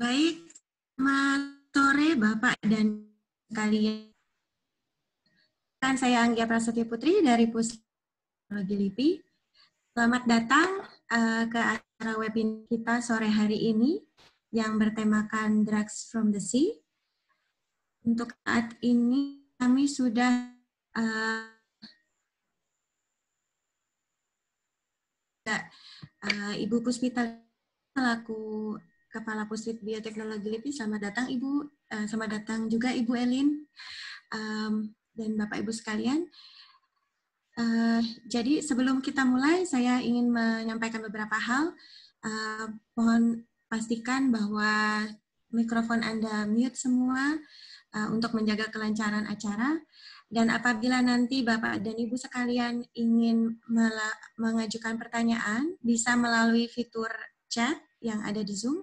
Baik, selamat sore Bapak dan kalian. Kan saya Anggia Prasetya Putri dari Pusat Gilipi. Selamat datang uh, ke acara webinar kita sore hari ini yang bertemakan Drugs from the Sea. Untuk saat ini kami sudah uh, Ibu Puspita selaku Kepala Pusat Bioteknologi LIPI. Selamat datang Ibu, uh, selamat datang juga Ibu Elin um, dan Bapak Ibu sekalian. Uh, jadi sebelum kita mulai, saya ingin menyampaikan beberapa hal. Uh, mohon pastikan bahwa mikrofon Anda mute semua uh, untuk menjaga kelancaran acara. Dan apabila nanti Bapak dan Ibu sekalian ingin mengajukan pertanyaan, bisa melalui fitur chat yang ada di Zoom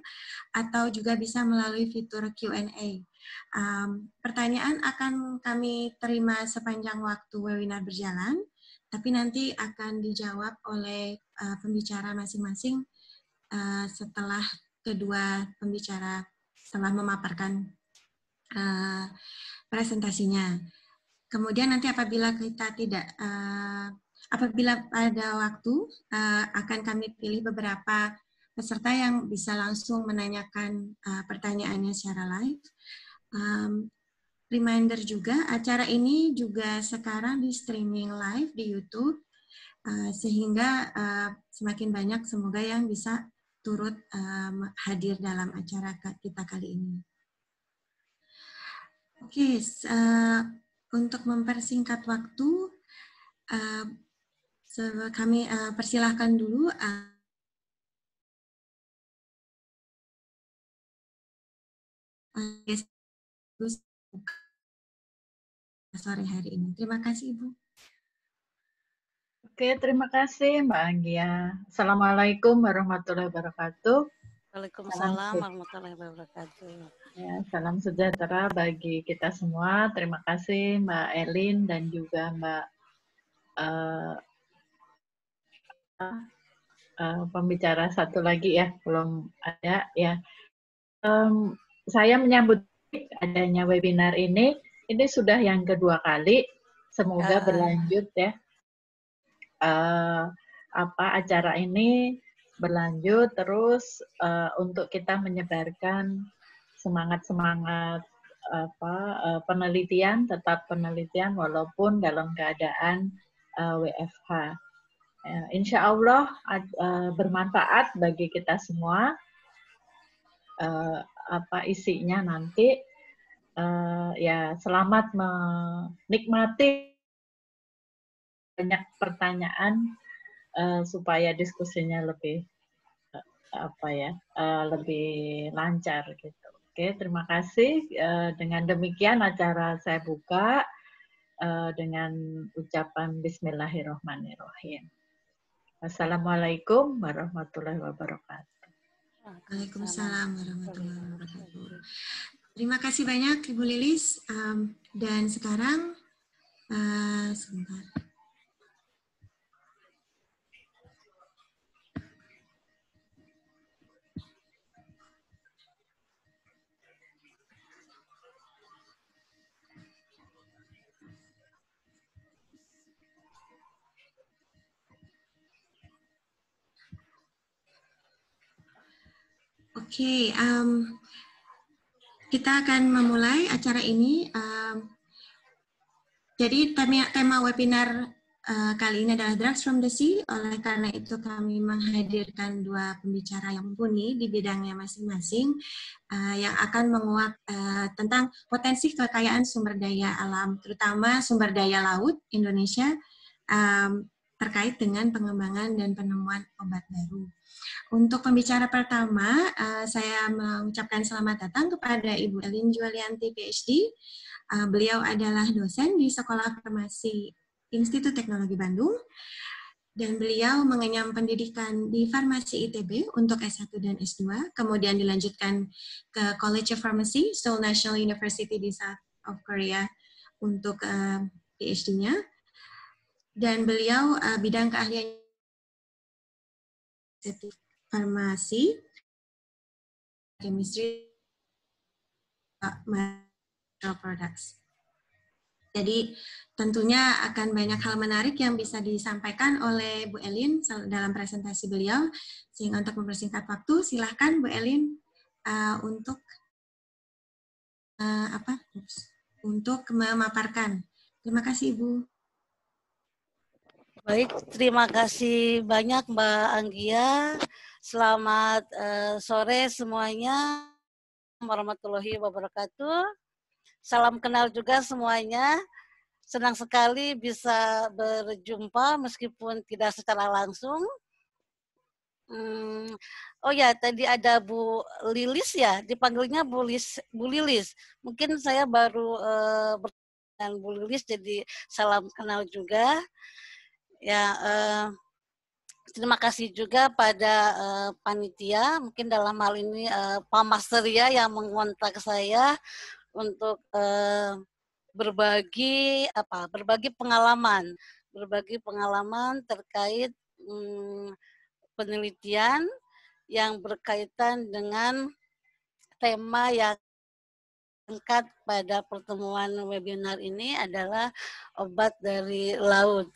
atau juga bisa melalui fitur Q&A. Um, pertanyaan akan kami terima sepanjang waktu webinar berjalan, tapi nanti akan dijawab oleh uh, pembicara masing-masing uh, setelah kedua pembicara telah memaparkan uh, presentasinya. Kemudian nanti apabila kita tidak uh, apabila ada waktu uh, akan kami pilih beberapa peserta yang bisa langsung menanyakan uh, pertanyaannya secara live. Um, reminder juga, acara ini juga sekarang di streaming live di YouTube, uh, sehingga uh, semakin banyak semoga yang bisa turut um, hadir dalam acara kita kali ini. Oke, okay, uh, untuk mempersingkat waktu, uh, kami uh, persilahkan dulu uh, sore hari ini. Terima kasih Ibu. Oke, terima kasih Mbak Anggia. Assalamualaikum warahmatullahi wabarakatuh. Waalaikumsalam warahmatullahi wabarakatuh. Ya, salam sejahtera bagi kita semua. Terima kasih Mbak Elin dan juga Mbak uh, uh, pembicara satu lagi ya, belum ada ya. Um, saya menyambut adanya webinar ini. Ini sudah yang kedua kali. Semoga uh. berlanjut ya. Uh, apa acara ini berlanjut terus uh, untuk kita menyebarkan semangat-semangat apa uh, penelitian tetap penelitian walaupun dalam keadaan uh, WFH. Uh, insya Allah uh, bermanfaat bagi kita semua uh, apa isinya nanti uh, ya selamat menikmati banyak pertanyaan uh, supaya diskusinya lebih uh, apa ya uh, lebih lancar gitu. Oke terima kasih uh, dengan demikian acara saya buka uh, dengan ucapan Bismillahirrohmanirrohim. Assalamualaikum warahmatullahi wabarakatuh. Waalaikumsalam warahmatullahi wabarakatuh. Terima kasih banyak Ibu Lilis. Um, dan sekarang, uh, sebentar. Oke, okay, um, kita akan memulai acara ini. Um, jadi tema, tema webinar uh, kali ini adalah Drugs from the Sea. Oleh karena itu kami menghadirkan dua pembicara yang mumpuni di bidangnya masing-masing uh, yang akan menguak uh, tentang potensi kekayaan sumber daya alam, terutama sumber daya laut Indonesia um, terkait dengan pengembangan dan penemuan obat baru. Untuk pembicara pertama, eh, saya mengucapkan selamat datang kepada Ibu Elin Julianti, PhD. Eh, beliau adalah dosen di Sekolah Farmasi Institut Teknologi Bandung dan beliau mengenyam pendidikan di Farmasi ITB untuk S1 dan S2, kemudian dilanjutkan ke College of Pharmacy, Seoul National University di South of Korea untuk eh, PhD-nya. Dan beliau bidang keahliannya estetik farmasi, chemistry, medical products. Jadi tentunya akan banyak hal menarik yang bisa disampaikan oleh Bu Elin dalam presentasi beliau. Sehingga untuk mempersingkat waktu, silahkan Bu Elin uh, untuk uh, apa? Oops, untuk memaparkan. Terima kasih Ibu. Baik, terima kasih banyak Mbak Anggia. Selamat uh, sore semuanya. Warahmatullahi wabarakatuh. Salam kenal juga semuanya. Senang sekali bisa berjumpa meskipun tidak secara langsung. Hmm, oh ya, tadi ada Bu Lilis ya, dipanggilnya Bu, Lis, Bu Lilis. Mungkin saya baru uh, dengan Bu Lilis, jadi salam kenal juga. Ya, uh, terima kasih juga pada uh, panitia, mungkin dalam hal ini uh, Pak Masteria ya yang mengontak saya untuk uh, berbagi apa? Berbagi pengalaman, berbagi pengalaman terkait um, penelitian yang berkaitan dengan tema yang angkat pada pertemuan webinar ini adalah obat dari laut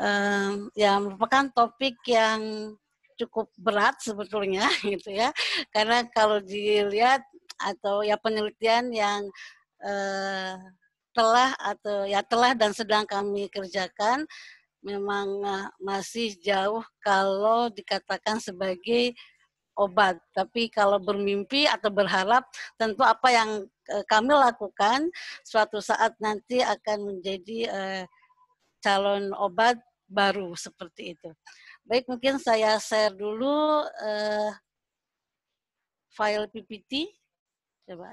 um, ya merupakan topik yang cukup berat sebetulnya gitu ya karena kalau dilihat atau ya penelitian yang uh, telah atau ya telah dan sedang kami kerjakan memang eh, masih jauh kalau dikatakan sebagai obat. Tapi kalau bermimpi atau berharap, tentu apa yang eh, kami lakukan suatu saat nanti akan menjadi uh, calon obat baru seperti itu. Baik, mungkin saya share dulu uh, file PPT. Coba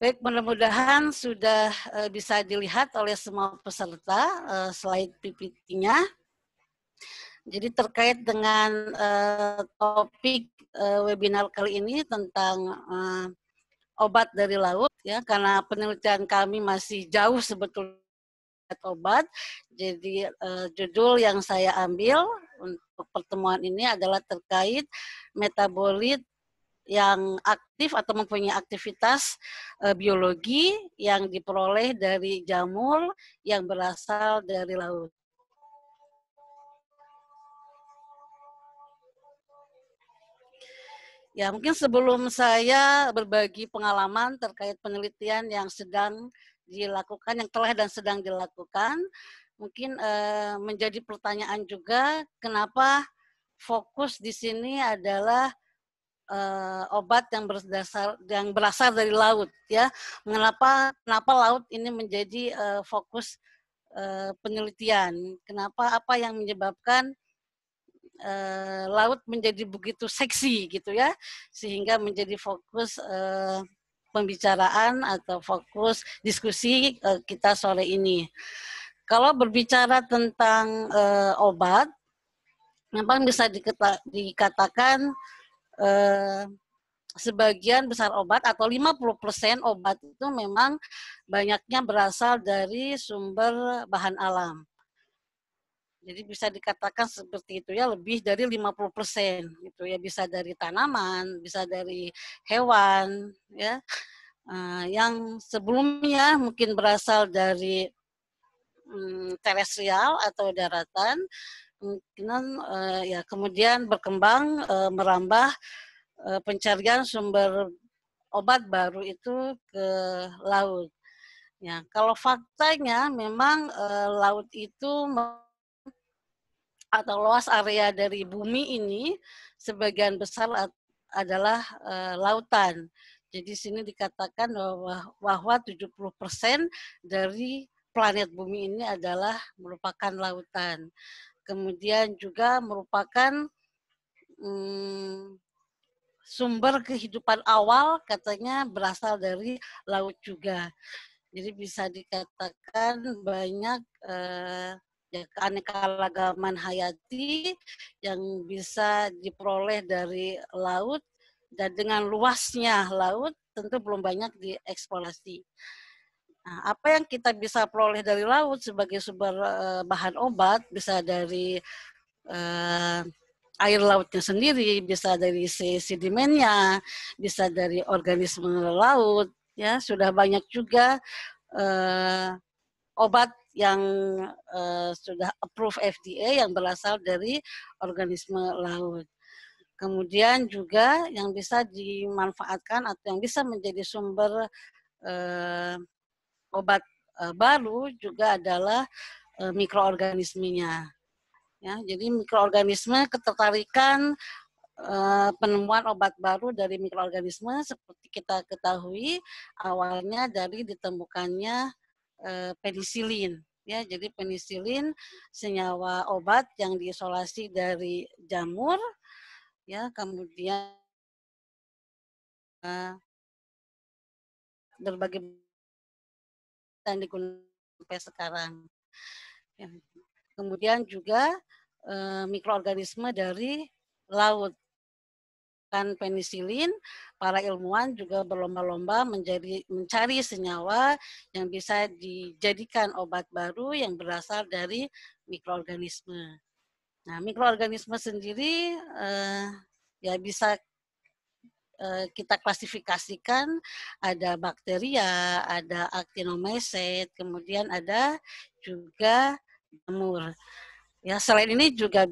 Baik, mudah-mudahan sudah eh, bisa dilihat oleh semua peserta eh, slide PPT-nya. Jadi terkait dengan eh, topik webinar kali ini tentang obat dari laut ya karena penelitian kami masih jauh sebetulnya obat. Jadi judul yang saya ambil untuk pertemuan ini adalah terkait metabolit yang aktif atau mempunyai aktivitas uh, biologi yang diperoleh dari jamur yang berasal dari laut. Ya, mungkin sebelum saya berbagi pengalaman terkait penelitian yang sedang dilakukan, yang telah dan sedang dilakukan, mungkin eh, menjadi pertanyaan juga kenapa fokus di sini adalah uh, obat yang berdasar yang berasal dari laut ya kenapa kenapa laut ini menjadi uh, fokus uh, penelitian kenapa apa yang menyebabkan uh, laut menjadi begitu seksi gitu ya sehingga menjadi fokus uh, pembicaraan atau fokus diskusi uh, kita sore ini kalau berbicara tentang uh, obat memang bisa dikata, dikatakan Eh, sebagian besar obat atau 50% obat itu memang banyaknya berasal dari sumber bahan alam. Jadi bisa dikatakan seperti itu ya lebih dari 50% gitu ya bisa dari tanaman, bisa dari hewan ya. Uh, yang sebelumnya mungkin berasal dari um, terestrial atau daratan kemungkinan uh, ya kemudian berkembang uh, merambah uh, pencarian sumber obat baru itu ke laut. Ya, kalau faktanya memang e, laut itu atau luas area dari bumi ini sebagian besar adalah e, lautan. Jadi sini dikatakan bahwa, bahwa 70% dari planet bumi ini adalah merupakan lautan kemudian juga merupakan hmm, sumber kehidupan awal katanya berasal dari laut juga. Jadi bisa dikatakan banyak eh, ya, keanekaragaman hayati yang bisa diperoleh dari laut dan dengan luasnya laut tentu belum banyak dieksplorasi. Nah, apa yang kita bisa peroleh dari laut sebagai sumber eh, bahan obat bisa dari eh, air lautnya sendiri, bisa dari sedimennya, bisa dari organisme laut, ya sudah banyak juga eh, obat yang eh, sudah approve FDA yang berasal dari organisme laut. Kemudian juga yang bisa dimanfaatkan atau yang bisa menjadi sumber eh, obat eh, baru juga adalah eh, mikroorganismenya. Ya, jadi mikroorganisme ketertarikan eh, penemuan obat baru dari mikroorganisme seperti kita ketahui awalnya dari ditemukannya penicillin, penisilin ya jadi penisilin senyawa obat yang diisolasi dari jamur ya kemudian berbagai akan digunakan sampai sekarang. Kemudian juga e, mikroorganisme dari laut. Kan penisilin, para ilmuwan juga berlomba-lomba menjadi mencari senyawa yang bisa dijadikan obat baru yang berasal dari mikroorganisme. Nah, mikroorganisme sendiri e, ya bisa Eh, kita klasifikasikan ada bakteria, ada actinomycete, kemudian ada juga jamur. Ya, selain ini juga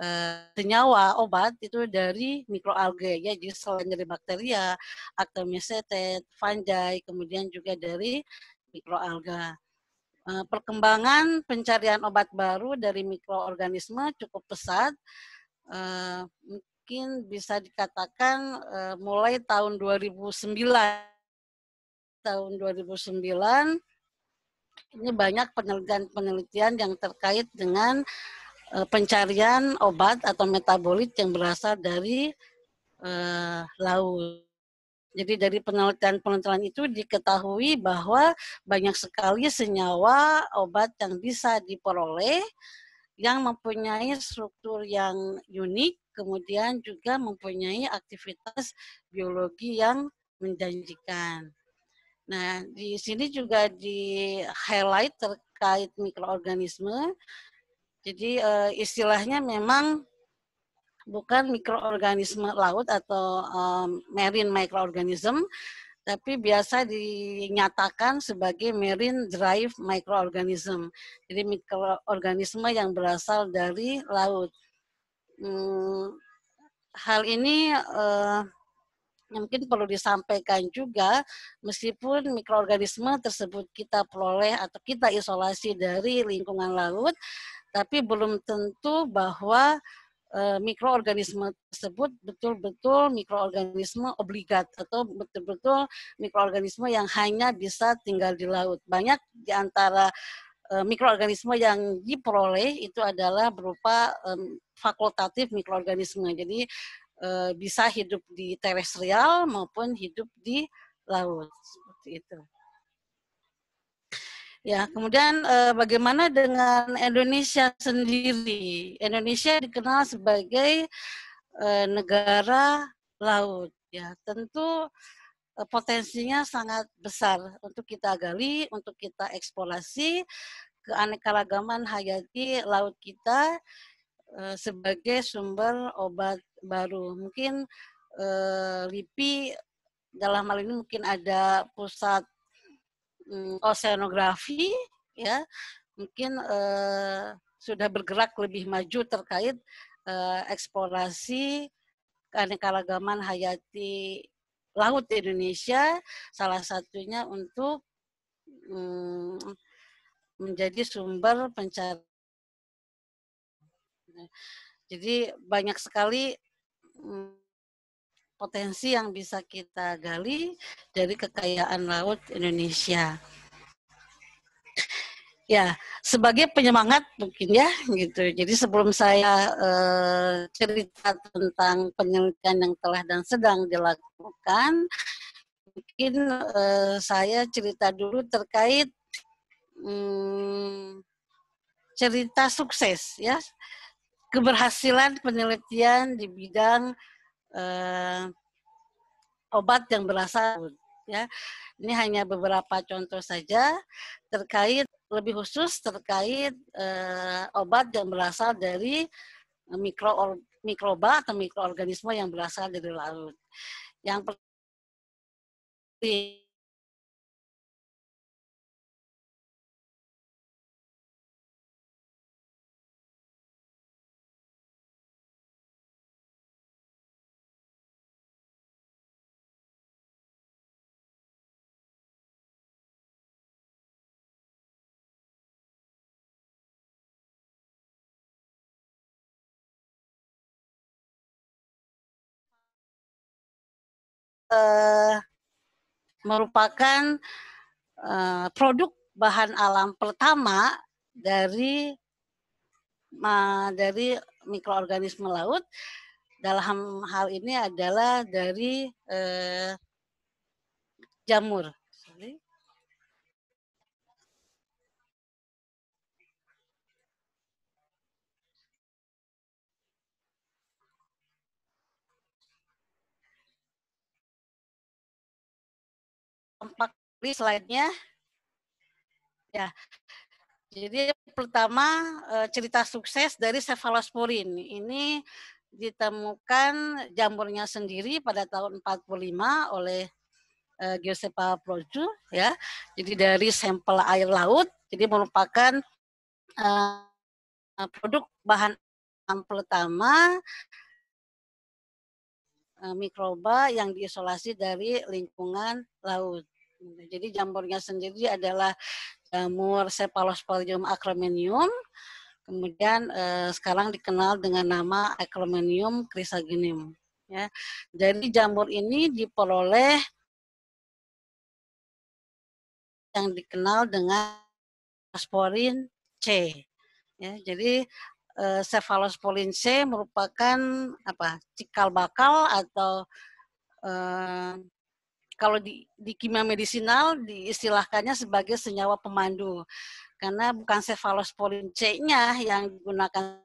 eh, senyawa obat itu dari mikroalga ya jadi selain dari bakteria, actinomycetes, fungi, kemudian juga dari mikroalga eh, perkembangan pencarian obat baru dari mikroorganisme cukup pesat Eh, mungkin bisa dikatakan uh, mulai tahun 2009 tahun 2009 ini banyak penelitian-penelitian yang terkait dengan uh, pencarian obat atau metabolit yang berasal dari uh, laut. Jadi dari penelitian-penelitian itu diketahui bahwa banyak sekali senyawa obat yang bisa diperoleh yang mempunyai struktur yang unik, kemudian juga mempunyai aktivitas biologi yang menjanjikan. Nah, di sini juga di highlight terkait mikroorganisme. Jadi eh, istilahnya memang bukan mikroorganisme laut atau eh, marine microorganism, tapi biasa dinyatakan sebagai marine drive microorganism. Jadi mikroorganisme yang berasal dari laut. Hmm, hal ini uh, mungkin perlu disampaikan juga, meskipun mikroorganisme tersebut kita peroleh atau kita isolasi dari lingkungan laut, tapi belum tentu bahwa Eh, mikroorganisme tersebut betul-betul mikroorganisme obligat atau betul-betul mikroorganisme yang hanya bisa tinggal di laut. Banyak di antara eh, mikroorganisme yang diperoleh itu adalah berupa fakultatif mikroorganisme. Jadi eh, bisa hidup di terestrial maupun hidup di laut seperti itu. Ya, kemudian eh, bagaimana dengan Indonesia sendiri? Indonesia dikenal sebagai eh, negara laut. Ya, tentu eh, potensinya sangat besar untuk kita gali, untuk kita eksplorasi keanekaragaman hayati laut kita eh, sebagai sumber obat baru. Mungkin eh, LIPI dalam hal ini mungkin ada pusat Hmm, oseanografi ya mungkin uh, sudah bergerak lebih maju terkait uh, eksplorasi keanekaragaman hayati laut Indonesia salah satunya untuk mm, menjadi sumber pencari. jadi banyak sekali mm, potensi yang bisa kita gali dari kekayaan laut Indonesia. Ya, sebagai penyemangat mungkin ya gitu. Jadi sebelum saya eh, cerita tentang penelitian yang telah dan sedang dilakukan, mungkin eh, saya cerita dulu terkait hmm, cerita sukses ya keberhasilan penelitian di bidang uh, obat yang berasal ya. Ini hanya beberapa contoh saja terkait lebih khusus terkait uh, obat yang berasal dari mikro mikroba atau mikroorganisme yang berasal dari laut. Yang pertama uh, merupakan uh, produk bahan alam pertama dari uh, dari mikroorganisme laut dalam hal ini adalah dari uh, jamur Please slide-nya. Ya. Jadi pertama eh, cerita sukses dari cefalosporin. Ini ditemukan jamurnya sendiri pada tahun 45 oleh eh, Giuseppe Proju ya. Jadi dari sampel air laut, jadi merupakan eh, produk bahan pertama mikroba yang diisolasi dari lingkungan laut. Gitu. Jadi jamurnya sendiri adalah jamur Cephalosporium acromenium. Kemudian eh, sekarang dikenal dengan nama Acromenium chrysaginum. Ya. Jadi jamur ini diperoleh yang dikenal dengan sporin C. Ya, jadi eh, cephalosporin C merupakan apa? cikal bakal atau eh, kalau di, di kimia medisinal diistilahkannya sebagai senyawa pemandu karena bukan cefalosporin C-nya yang digunakan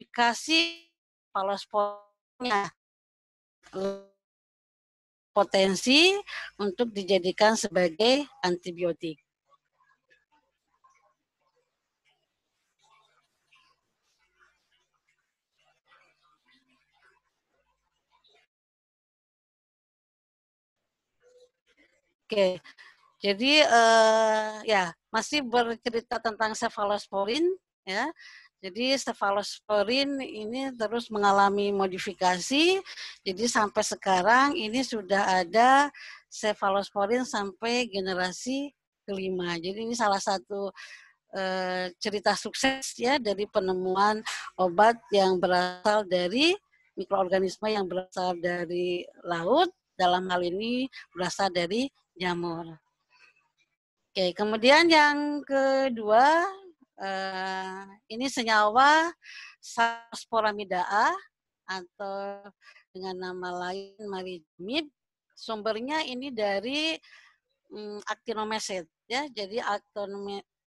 dikasih cefalosporinnya potensi untuk dijadikan sebagai antibiotik. Oke. Jadi uh, ya masih bercerita tentang cephalosporin ya. Jadi cephalosporin ini terus mengalami modifikasi. Jadi sampai sekarang ini sudah ada cephalosporin sampai generasi kelima. Jadi ini salah satu eh, cerita sukses ya dari penemuan obat yang berasal dari mikroorganisme yang berasal dari laut dalam hal ini berasal dari jamur. Ya, Oke, kemudian yang kedua eh, ini senyawa sarsporamidaa atau dengan nama lain marijimib. Sumbernya ini dari mm, actinomycet ya. Jadi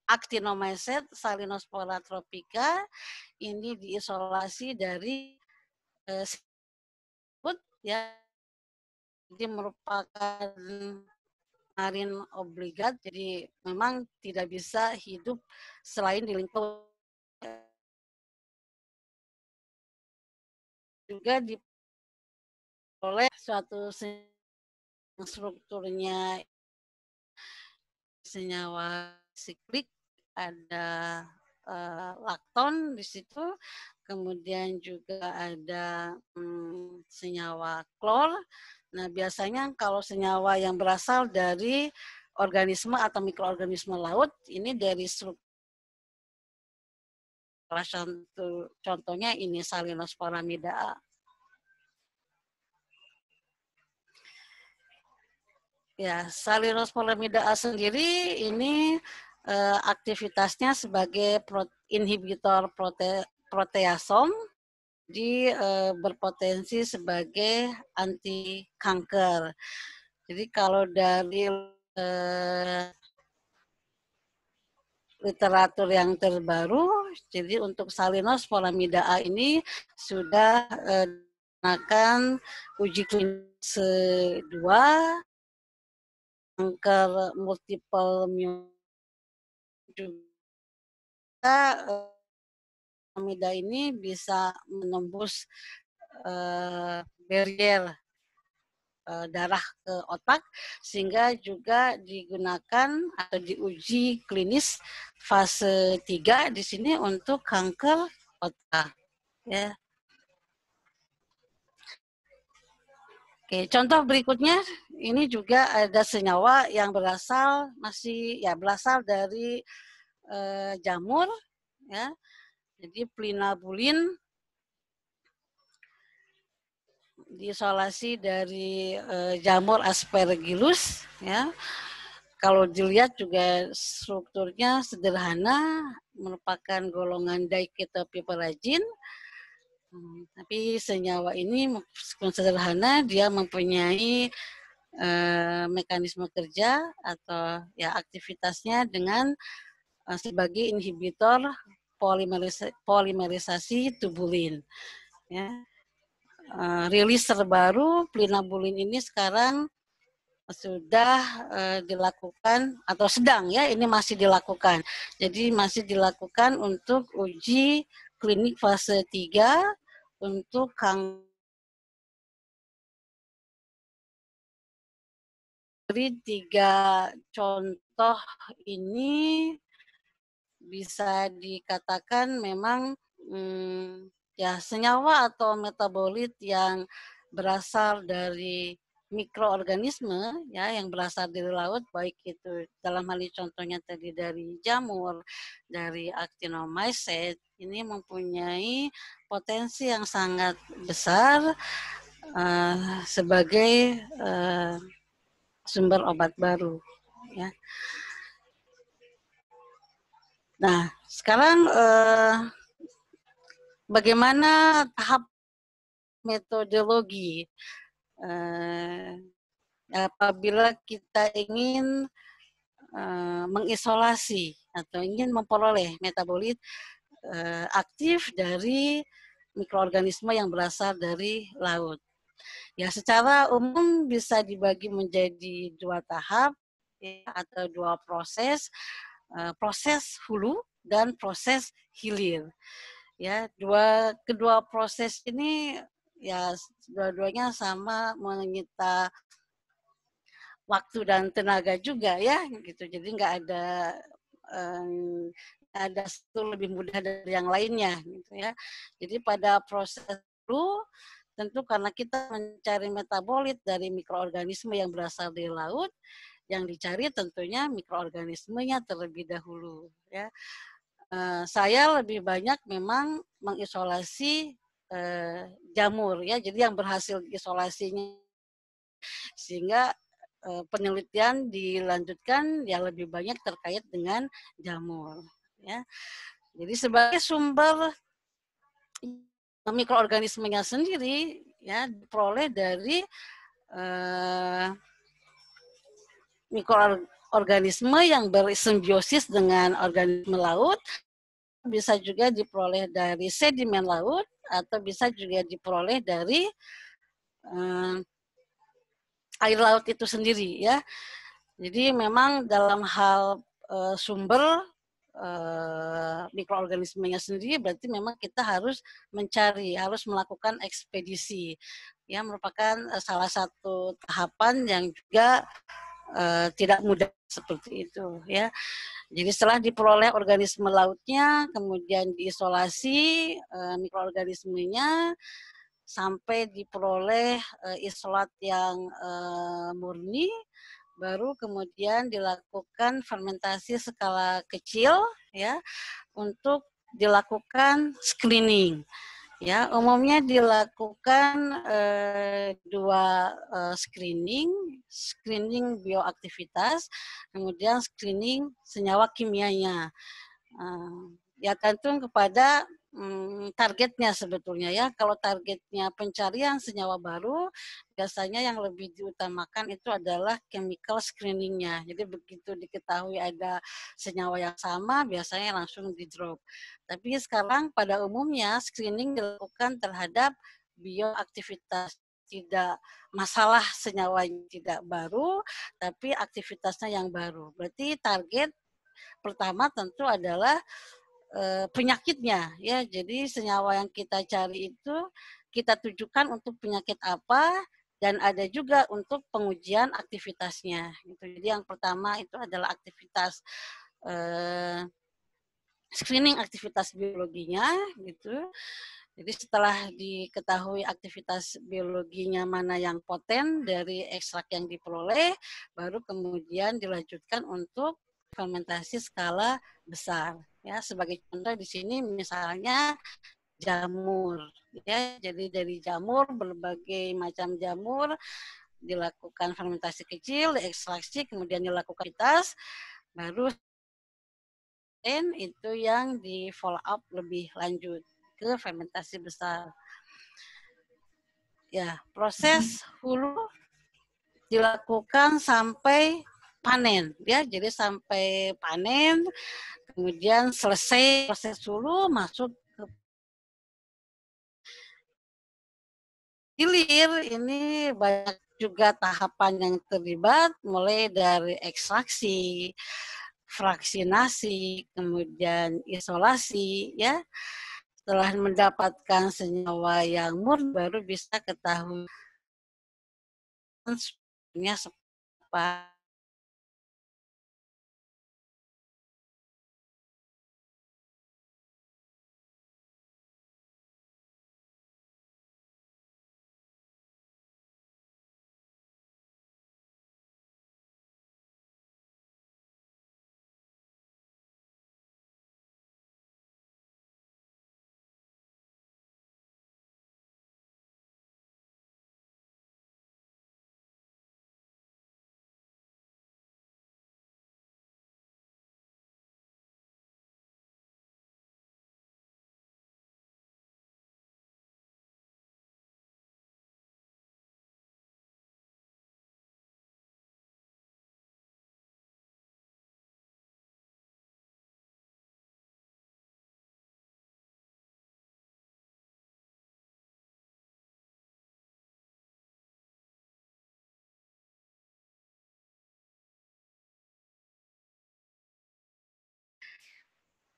actinomycet Salinospora tropica ini diisolasi dari eh, ya. Jadi merupakan kemarin obligat, jadi memang tidak bisa hidup selain di lingkungan juga di oleh suatu strukturnya senyawa siklik ada uh, lakton di situ kemudian juga ada um, senyawa klor Nah, biasanya kalau senyawa yang berasal dari organisme atau mikroorganisme laut ini dari struktur contohnya ini salinosporamida A. Ya, salinosporamida A sendiri ini eh, aktivitasnya sebagai inhibitor prote, proteasom jadi uh, berpotensi sebagai anti kanker. Jadi kalau dari uh, literatur yang terbaru, jadi untuk salinosporamida A ini sudah eh, akan uh, uji klinis dua kanker multiple myeloma amida ini bisa menembus uh, barrier uh, darah ke otak sehingga juga digunakan atau diuji klinis fase 3 di sini untuk kanker otak ya. Oke, contoh berikutnya ini juga ada senyawa yang berasal masih ya berasal dari e, jamur ya jadi plinabulin diisolasi dari e, jamur aspergillus ya. Kalau dilihat juga strukturnya sederhana, merupakan golongan Diketopiperagin. Hmm, tapi senyawa ini meskipun sederhana dia mempunyai e, mekanisme kerja atau ya aktivitasnya dengan eh, sebagai inhibitor polimerisasi, polimerisasi tubulin. Ya. Eh, rilis terbaru plinabulin ini sekarang sudah eh, dilakukan atau sedang ya ini masih dilakukan. Jadi masih dilakukan untuk uji klinik fase 3 untuk kang Tiga contoh ini bisa dikatakan memang hmm, ya senyawa atau metabolit yang berasal dari mikroorganisme ya yang berasal dari laut baik itu dalam hal ini contohnya tadi dari jamur dari actinomycete ini mempunyai potensi yang sangat besar uh, sebagai uh, sumber obat baru ya Nah, sekarang eh, bagaimana tahap metodologi eh, apabila kita ingin eh, mengisolasi atau ingin memperoleh metabolit eh, aktif dari mikroorganisme yang berasal dari laut. Ya, secara umum bisa dibagi menjadi dua tahap ya, atau dua proses. Eh, proses hulu dan proses hilir. Ya, dua kedua proses ini ya dua-duanya sama menyita waktu dan tenaga juga ya gitu. Jadi nggak ada um, ada satu lebih mudah dari yang lainnya gitu ya. Jadi pada proses hulu tentu karena kita mencari metabolit dari mikroorganisme yang berasal dari laut yang dicari tentunya mikroorganismenya terlebih dahulu. Ya. Eh, saya lebih banyak memang mengisolasi eh, jamur ya, jadi yang berhasil isolasinya sehingga eh, penelitian dilanjutkan ya lebih banyak terkait dengan jamur. Ya. Jadi sebagai sumber mikroorganismenya sendiri ya diperoleh dari eh, mikroorganisme yang bersimbiosis dengan organisme laut bisa juga diperoleh dari sedimen laut atau bisa juga diperoleh dari uh, air laut itu sendiri ya. Jadi memang dalam hal uh, sumber Uh, mikroorganismenya sendiri berarti memang kita harus mencari, harus melakukan ekspedisi. Ya merupakan salah satu tahapan yang juga Eh, tidak mudah seperti itu ya. Jadi setelah diperoleh organisme lautnya, kemudian diisolasi e, mikroorganismenya sampai diperoleh e, isolat yang e, murni, baru kemudian dilakukan fermentasi skala kecil ya untuk dilakukan screening. Ya, umumnya dilakukan eh, dua eh, screening, screening bioaktivitas, kemudian screening senyawa kimianya. Eh, ya, gantung kepada Hmm, targetnya sebetulnya ya. Kalau targetnya pencarian senyawa baru, biasanya yang lebih diutamakan itu adalah chemical screeningnya. Jadi begitu diketahui ada senyawa yang sama, biasanya langsung di drop. Tapi sekarang pada umumnya screening dilakukan terhadap bioaktivitas tidak masalah senyawa yang tidak baru, tapi aktivitasnya yang baru. Berarti target pertama tentu adalah Eh, penyakitnya ya. Jadi senyawa yang kita cari itu kita tujukan untuk penyakit apa dan ada juga untuk pengujian aktivitasnya. Gitu. Jadi yang pertama itu adalah aktivitas e, screening aktivitas biologinya gitu. Jadi setelah diketahui aktivitas biologinya mana yang poten dari ekstrak yang diperoleh, baru kemudian dilanjutkan untuk fermentasi skala besar. Ya, sebagai contoh di sini misalnya jamur ya. Jadi dari jamur berbagai macam jamur dilakukan fermentasi kecil, ekstraksi kemudian dilakukan kertas baru itu yang di follow up lebih lanjut ke fermentasi besar. Ya, proses mhm. hulu dilakukan sampai panen ya. Jadi sampai panen Kemudian selesai proses dulu masuk ke hilir ini banyak juga tahapan yang terlibat mulai dari ekstraksi, fraksinasi, kemudian isolasi ya. Setelah mendapatkan senyawa yang mur baru bisa ketahui seperti apa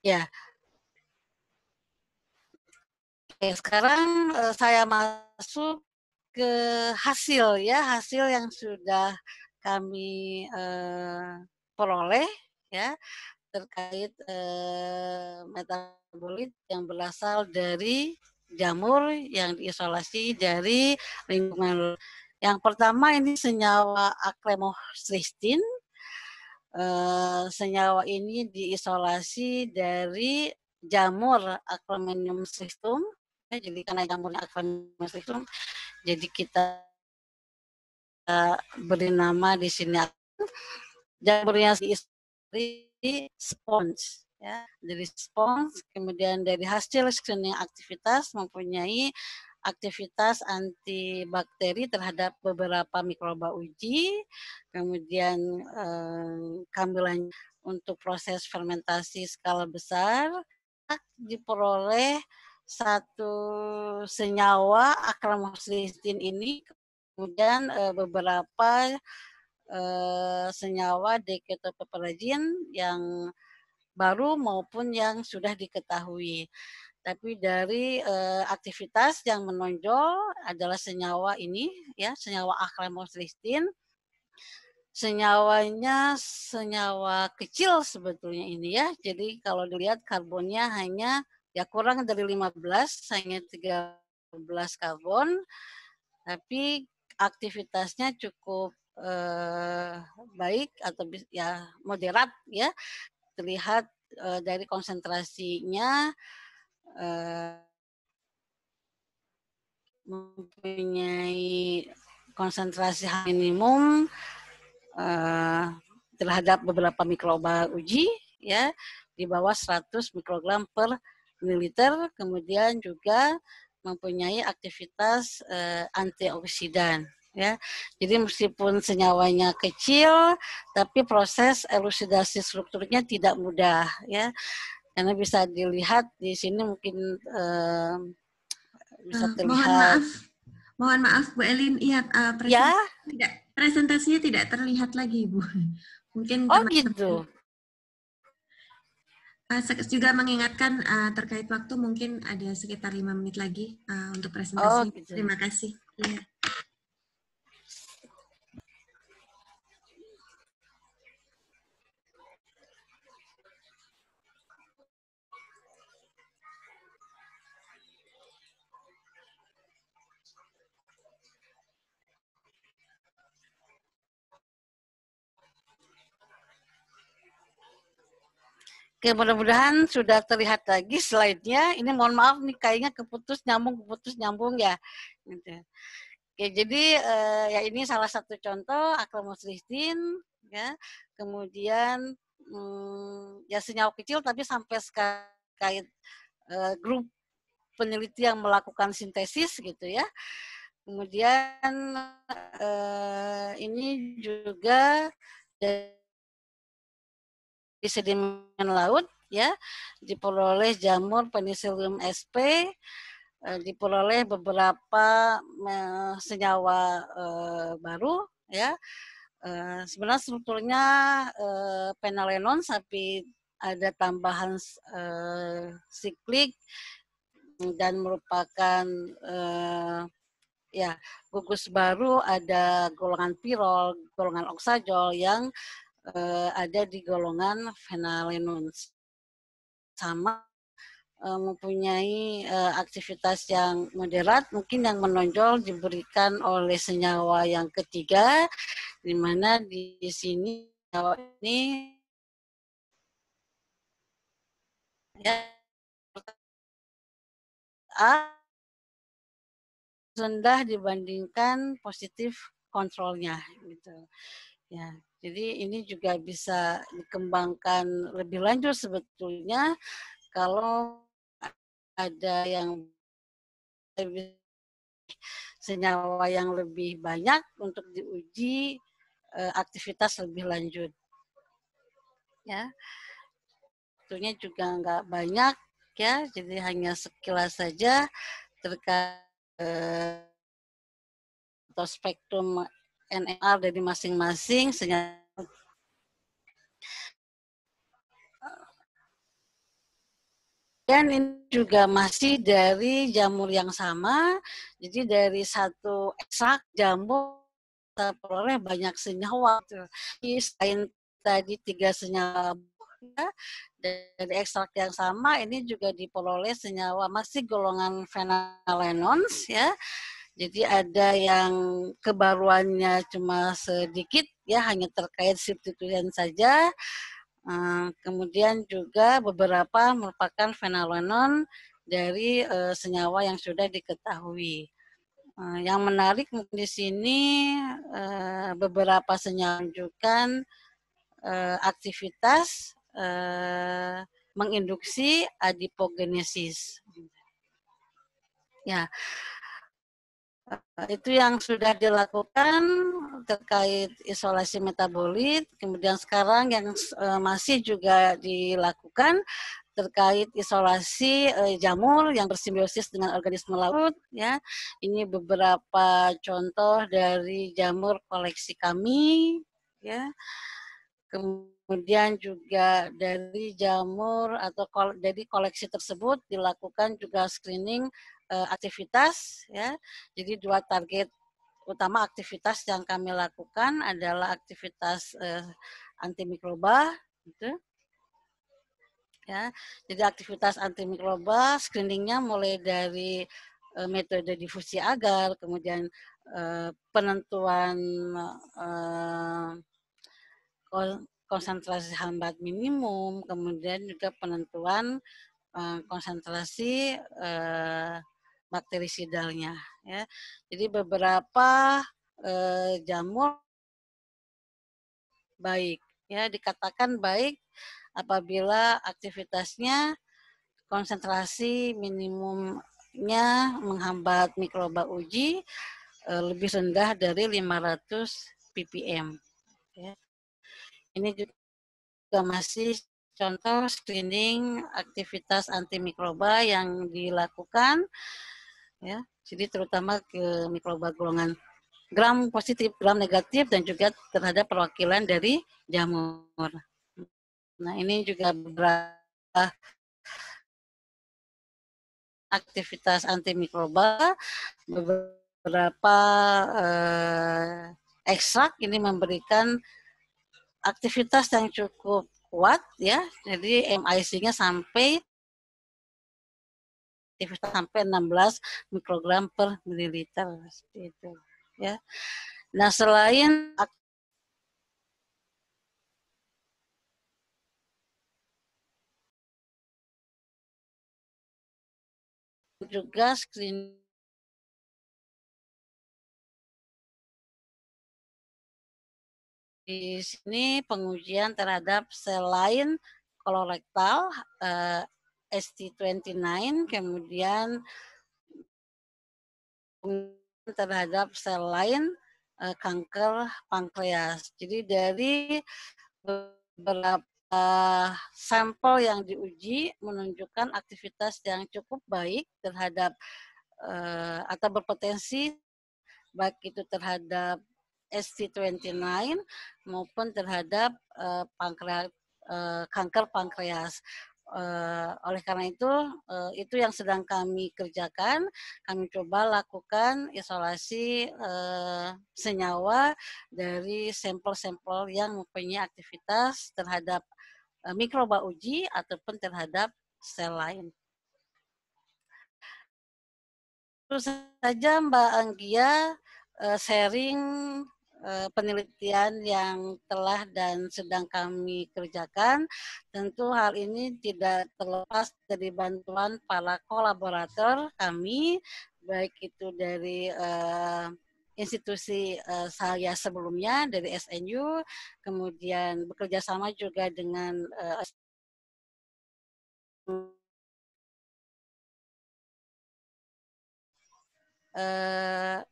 Ya. Oke, sekarang eh, saya masuk ke hasil ya, hasil yang sudah kami eh, peroleh ya terkait eh, metabolit yang berasal dari jamur yang diisolasi dari lingkungan. Yang pertama ini senyawa aklemostristin Eh, senyawa ini diisolasi dari jamur Acromenium cystum. Ya, eh, jadi karena jamurnya Acromenium cystum, jadi kita uh, beri nama di sini jamurnya diisolasi sponge, Ya, dari spons, kemudian dari hasil screening aktivitas mempunyai aktivitas antibakteri terhadap beberapa mikroba uji, kemudian eh, kami untuk proses fermentasi skala besar diperoleh satu senyawa akramoslistin ini kemudian eh, beberapa eh, senyawa deketopeperajin yang baru maupun yang sudah diketahui tapi dari uh, aktivitas yang menonjol adalah senyawa ini ya senyawa aklemoslistin senyawanya senyawa kecil sebetulnya ini ya jadi kalau dilihat karbonnya hanya ya kurang dari 15 hanya 13 karbon tapi aktivitasnya cukup eh, baik atau ya moderat ya terlihat eh, dari konsentrasinya Eh, mempunyai konsentrasi minimum uh, terhadap beberapa mikroba uji ya di bawah 100 mikrogram per mililiter kemudian juga mempunyai aktivitas uh, antioksidan ya. Jadi meskipun senyawanya kecil, tapi proses elusidasi strukturnya tidak mudah ya karena bisa dilihat di sini mungkin uh, bisa uh, terlihat. Mohon maaf, mohon maaf Bu Elin, iya uh, eh, presentasi ya? tidak presentasinya tidak terlihat lagi Bu. Mungkin Oh gitu. Uh, juga mengingatkan uh, terkait waktu mungkin ada sekitar lima menit lagi uh, untuk presentasi. Oh, gitu. Terima kasih. Yeah. Oke, mudah-mudahan sudah terlihat lagi slide-nya. Ini mohon maaf nih kayaknya keputus nyambung keputus nyambung ya. Gitu. Oke, jadi eh, ya ini salah satu contoh akromosristin ya. Kemudian hmm, ya senyawa kecil tapi sampai kait eh, grup peneliti yang melakukan sintesis gitu ya. Kemudian eh, ini juga di sedimen laut ya diperoleh jamur penicillium sp eh, diperoleh beberapa eh, senyawa eh, baru ya sebenarnya strukturnya penalenon tapi ada tambahan siklik dan merupakan ya gugus baru ada golongan pirol golongan oksajol yang uh, ada di golongan fenalenon sama uh, mempunyai uh, aktivitas yang moderat mungkin yang menonjol diberikan oleh senyawa yang ketiga di mana di sini senyawa ini ya A rendah dibandingkan positif kontrolnya gitu ya jadi ini juga bisa dikembangkan lebih lanjut sebetulnya kalau ada yang senyawa yang lebih banyak untuk diuji eh, aktivitas lebih lanjut. Ya. Tentunya juga nggak banyak ya, jadi hanya sekilas saja terkait eh, atau spektrum NMR dari masing-masing senyawa Dan ini juga masih dari jamur yang sama, jadi dari satu ekstrak jamur kita peroleh banyak senyawa. Jadi selain tadi tiga senyawa dari ekstrak yang sama, ini juga diperoleh senyawa masih golongan fenalenons ya. Jadi ada yang kebaruannya cuma sedikit ya hanya terkait substitusian saja. Eh, kemudian juga beberapa merupakan fenalenon dari eh, senyawa yang sudah diketahui. Eh, yang menarik di sini beberapa senyawa menunjukkan aktivitas menginduksi adipogenesis. Ya, Eh, itu yang sudah dilakukan terkait isolasi metabolit, kemudian sekarang yang eh, masih juga dilakukan terkait isolasi eh, jamur yang bersimbiosis dengan organisme laut ya. Ini beberapa contoh dari jamur koleksi kami ya. Kemudian juga dari jamur atau dari koleksi tersebut dilakukan juga screening Eh, aktivitas ya. Jadi dua target utama aktivitas yang kami lakukan adalah aktivitas uh, antimikroba gitu. Ya. Jadi aktivitas antimikroba screeningnya mulai dari uh, metode difusi agar kemudian uh, penentuan uh, konsentrasi hambat minimum, kemudian juga penentuan konsentrasi uh, bakterisidalnya ya. Jadi beberapa eh, jamur baik ya dikatakan baik apabila aktivitasnya konsentrasi minimumnya menghambat mikroba uji eh, lebih rendah dari 500 ppm. Ya. Ini juga masih contoh screening aktivitas antimikroba yang dilakukan ya. Jadi terutama ke mikroba golongan gram positif, gram negatif dan juga terhadap perwakilan dari jamur. Nah, ini juga beberapa aktivitas antimikroba, beberapa eh, ekstrak ini memberikan aktivitas yang cukup kuat ya. Jadi MIC-nya sampai efektif sampai 16 mikrogram per mililiter seperti itu ya. Nah, selain juga screen di sini pengujian terhadap selain kolorektal eh, ST29 kemudian terhadap sel lain uh, kanker pankreas. Jadi dari beberapa sampel yang diuji menunjukkan aktivitas yang cukup baik terhadap uh, atau berpotensi baik itu terhadap ST29 maupun terhadap uh, eh, pankreas, uh, kanker pankreas. Uh, oleh karena itu, uh, itu yang sedang kami kerjakan. Kami coba lakukan isolasi uh, senyawa dari sampel-sampel yang mempunyai aktivitas terhadap uh, mikroba uji ataupun terhadap sel lain. Terus saja Mbak Anggia uh, sharing Eh, penelitian yang telah dan sedang kami kerjakan. Tentu hal ini tidak terlepas dari bantuan para kolaborator kami, baik itu dari uh, institusi uh, saya sebelumnya, dari SNU, kemudian bekerjasama juga dengan uh, uh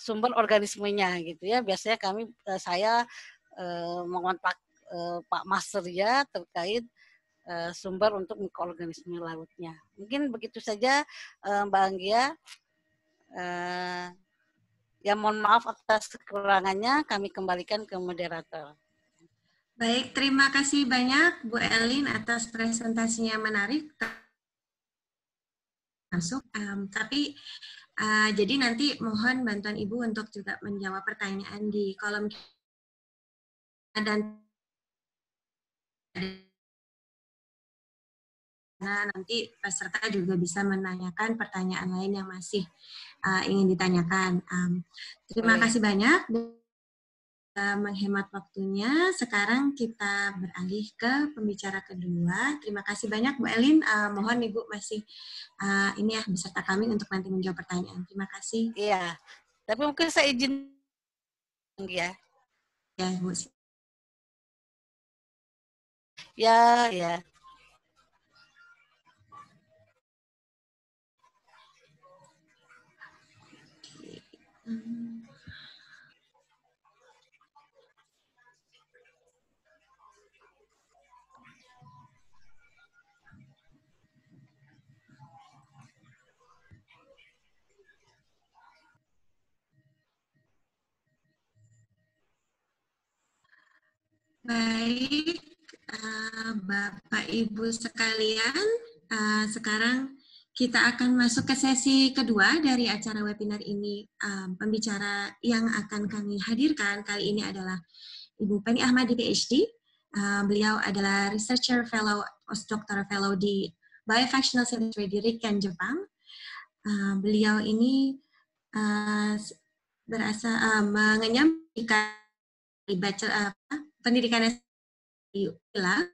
sumber organismenya gitu ya. Biasanya kami eh, saya eh, mengontak eh, Pak Master ya terkait sumber untuk mikroorganisme lautnya. Mungkin begitu saja Mbak Anggia. Ya mohon maaf atas kekurangannya, kami kembalikan ke moderator. Baik, terima kasih banyak Bu Elin atas presentasinya menarik. Masuk, um, tapi Eh, jadi nanti mohon bantuan Ibu untuk juga menjawab pertanyaan di kolom dan Nah, nanti peserta juga bisa menanyakan pertanyaan lain yang masih uh, ingin ditanyakan. Um, terima kasih banyak menghemat waktunya. Sekarang kita beralih ke pembicara kedua. Terima kasih banyak Bu Elin. Uh, mohon Ibu masih uh, ini ya beserta kami untuk nanti menjawab pertanyaan. Terima kasih. Iya. Tapi mungkin saya izin ya. Ya, Bu. Ya, ya. Oke. Hmm. Baik, eh, Bapak Ibu sekalian, eh, sekarang kita akan masuk ke sesi kedua dari acara webinar ini. Eh, pembicara yang akan kami hadirkan kali ini adalah Ibu Penny Ahmadi, PhD. beliau adalah Researcher Fellow, Postdoctoral Fellow di Biofunctional Center di Riken, Jepang. beliau ini berasa mengenyam di bachelor, pendidikan hilang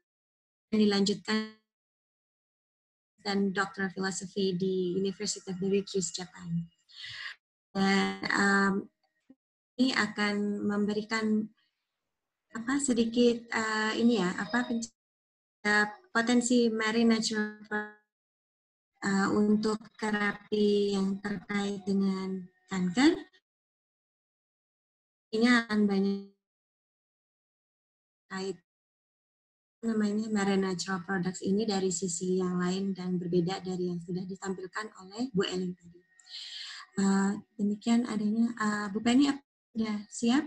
dilanjutkan dan Doctor of Philosophy di University of British Japan. Dan um, ini akan memberikan apa sedikit uh, ini ya apa uh, potensi marine natural uh, untuk terapi yang terkait dengan kanker. Ini akan banyak terkait namanya Marine Natural Products ini dari sisi yang lain dan berbeda dari yang sudah ditampilkan oleh Bu Elin tadi. Uh, demikian adanya uh, Bu Penny sudah ya, siap?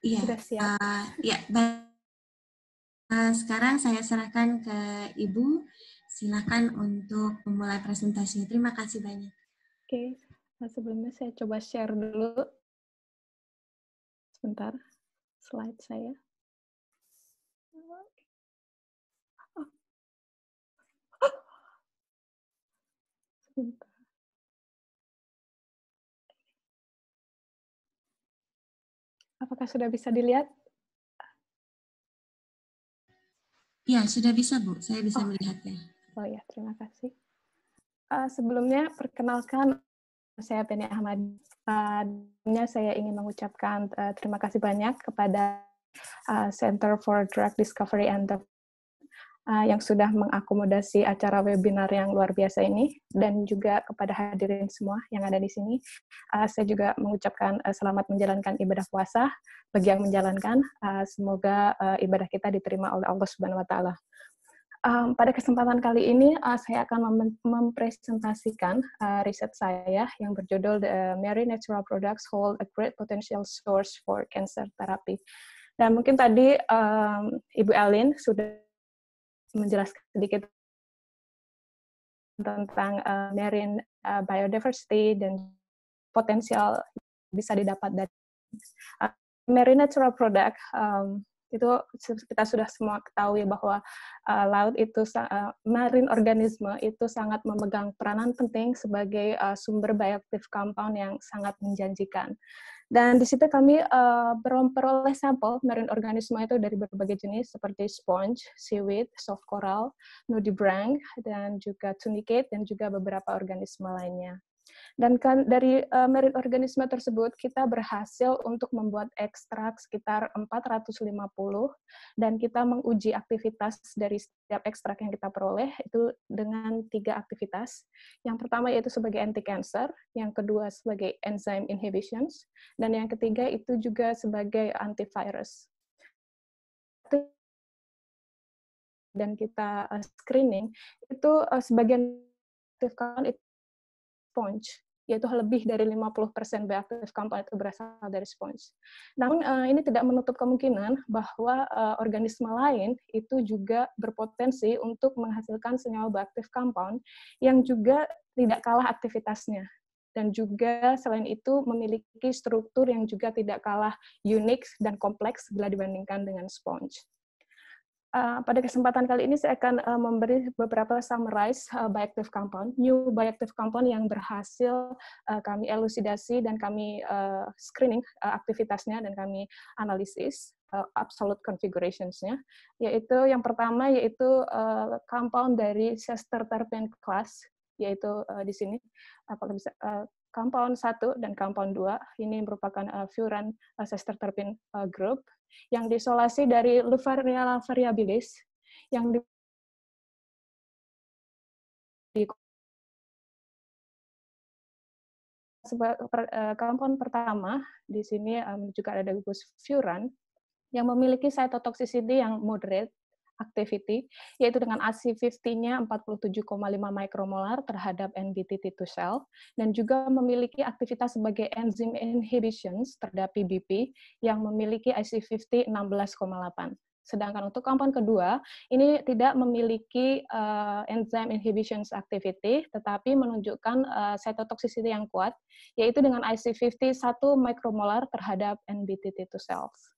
Iya. Sudah siap. Uh, ya. Uh, sekarang saya serahkan ke Ibu. Silakan untuk memulai presentasinya. Terima kasih banyak. Oke, okay. nah, sebelumnya saya coba share dulu. Sebentar slide saya. Apakah sudah bisa dilihat? Ya, sudah bisa, Bu. Saya bisa oh. melihatnya. Oh ya, terima kasih. Uh, sebelumnya, perkenalkan saya Penny Ahmad. Sebelumnya saya ingin mengucapkan uh, terima kasih banyak kepada uh, Center for Drug Discovery and Development uh, yang sudah mengakomodasi acara webinar yang luar biasa ini dan juga kepada hadirin semua yang ada di sini. Uh, saya juga mengucapkan uh, selamat menjalankan ibadah puasa bagi yang menjalankan. Uh, semoga uh, ibadah kita diterima oleh Allah Subhanahu wa taala um, pada kesempatan kali ini uh, saya akan mem mempresentasikan uh, riset saya yang berjudul The eh, Mary Natural Products Hold a Great Potential Source for Cancer Therapy. Dan mungkin tadi um, Ibu Elin sudah menjelaskan sedikit tentang uh, marine uh, biodiversity dan potensial bisa didapat dari uh, marine natural product um, itu kita sudah semua ketahui bahwa uh, laut itu uh, marine organisme itu sangat memegang peranan penting sebagai uh, sumber bioaktif compound yang sangat menjanjikan. Dan di situ kami uh, memperoleh sampel marine organisme itu dari berbagai jenis seperti sponge, seaweed, soft coral, nudibranch, dan juga tunicate, dan juga beberapa organisme lainnya. Dan kan dari uh, merit organisme tersebut kita berhasil untuk membuat ekstrak sekitar 450 dan kita menguji aktivitas dari setiap ekstrak yang kita peroleh itu dengan tiga aktivitas. Yang pertama yaitu sebagai anti cancer, yang kedua sebagai enzyme inhibitions, dan yang ketiga itu juga sebagai antivirus dan kita eh, screening itu eh, sebagian itu sponge yaitu lebih dari 50% bioaktif compound itu berasal dari sponge. Namun eh, ini tidak menutup kemungkinan bahwa eh, organisme lain itu juga berpotensi untuk menghasilkan senyawa bioaktif compound yang juga tidak kalah aktivitasnya dan juga selain itu memiliki struktur yang juga tidak kalah unik dan kompleks bila dibandingkan dengan sponge. Eh, pada kesempatan kali ini saya akan uh, memberi beberapa summarize uh, bioactive compound, new bioactive compound yang berhasil uh, kami elusidasi dan kami uh, screening uh, aktivitasnya dan kami analisis uh, absolute configurations-nya, yaitu yang pertama yaitu uh, compound dari sesterterpen terpen class, yaitu uh, di sini apakah bisa uh, compound 1 dan compound 2 ini merupakan uh, furan uh, terpin uh, group yang diisolasi dari Louvaria variabilis yang di Kampon pertama di sini juga ada gugus furan yang memiliki cytotoxicity yang moderate activity, yaitu dengan AC50-nya 47,5 mikromolar terhadap NBTT2 cell, dan juga memiliki aktivitas sebagai enzyme inhibition terhadap PBP yang memiliki IC50 16,8. Sedangkan untuk kompon kedua, ini tidak memiliki uh, eh, enzyme inhibition activity, tetapi menunjukkan uh, cytotoxicity yang kuat, yaitu dengan IC50 1 mikromolar terhadap NBTT2 cells.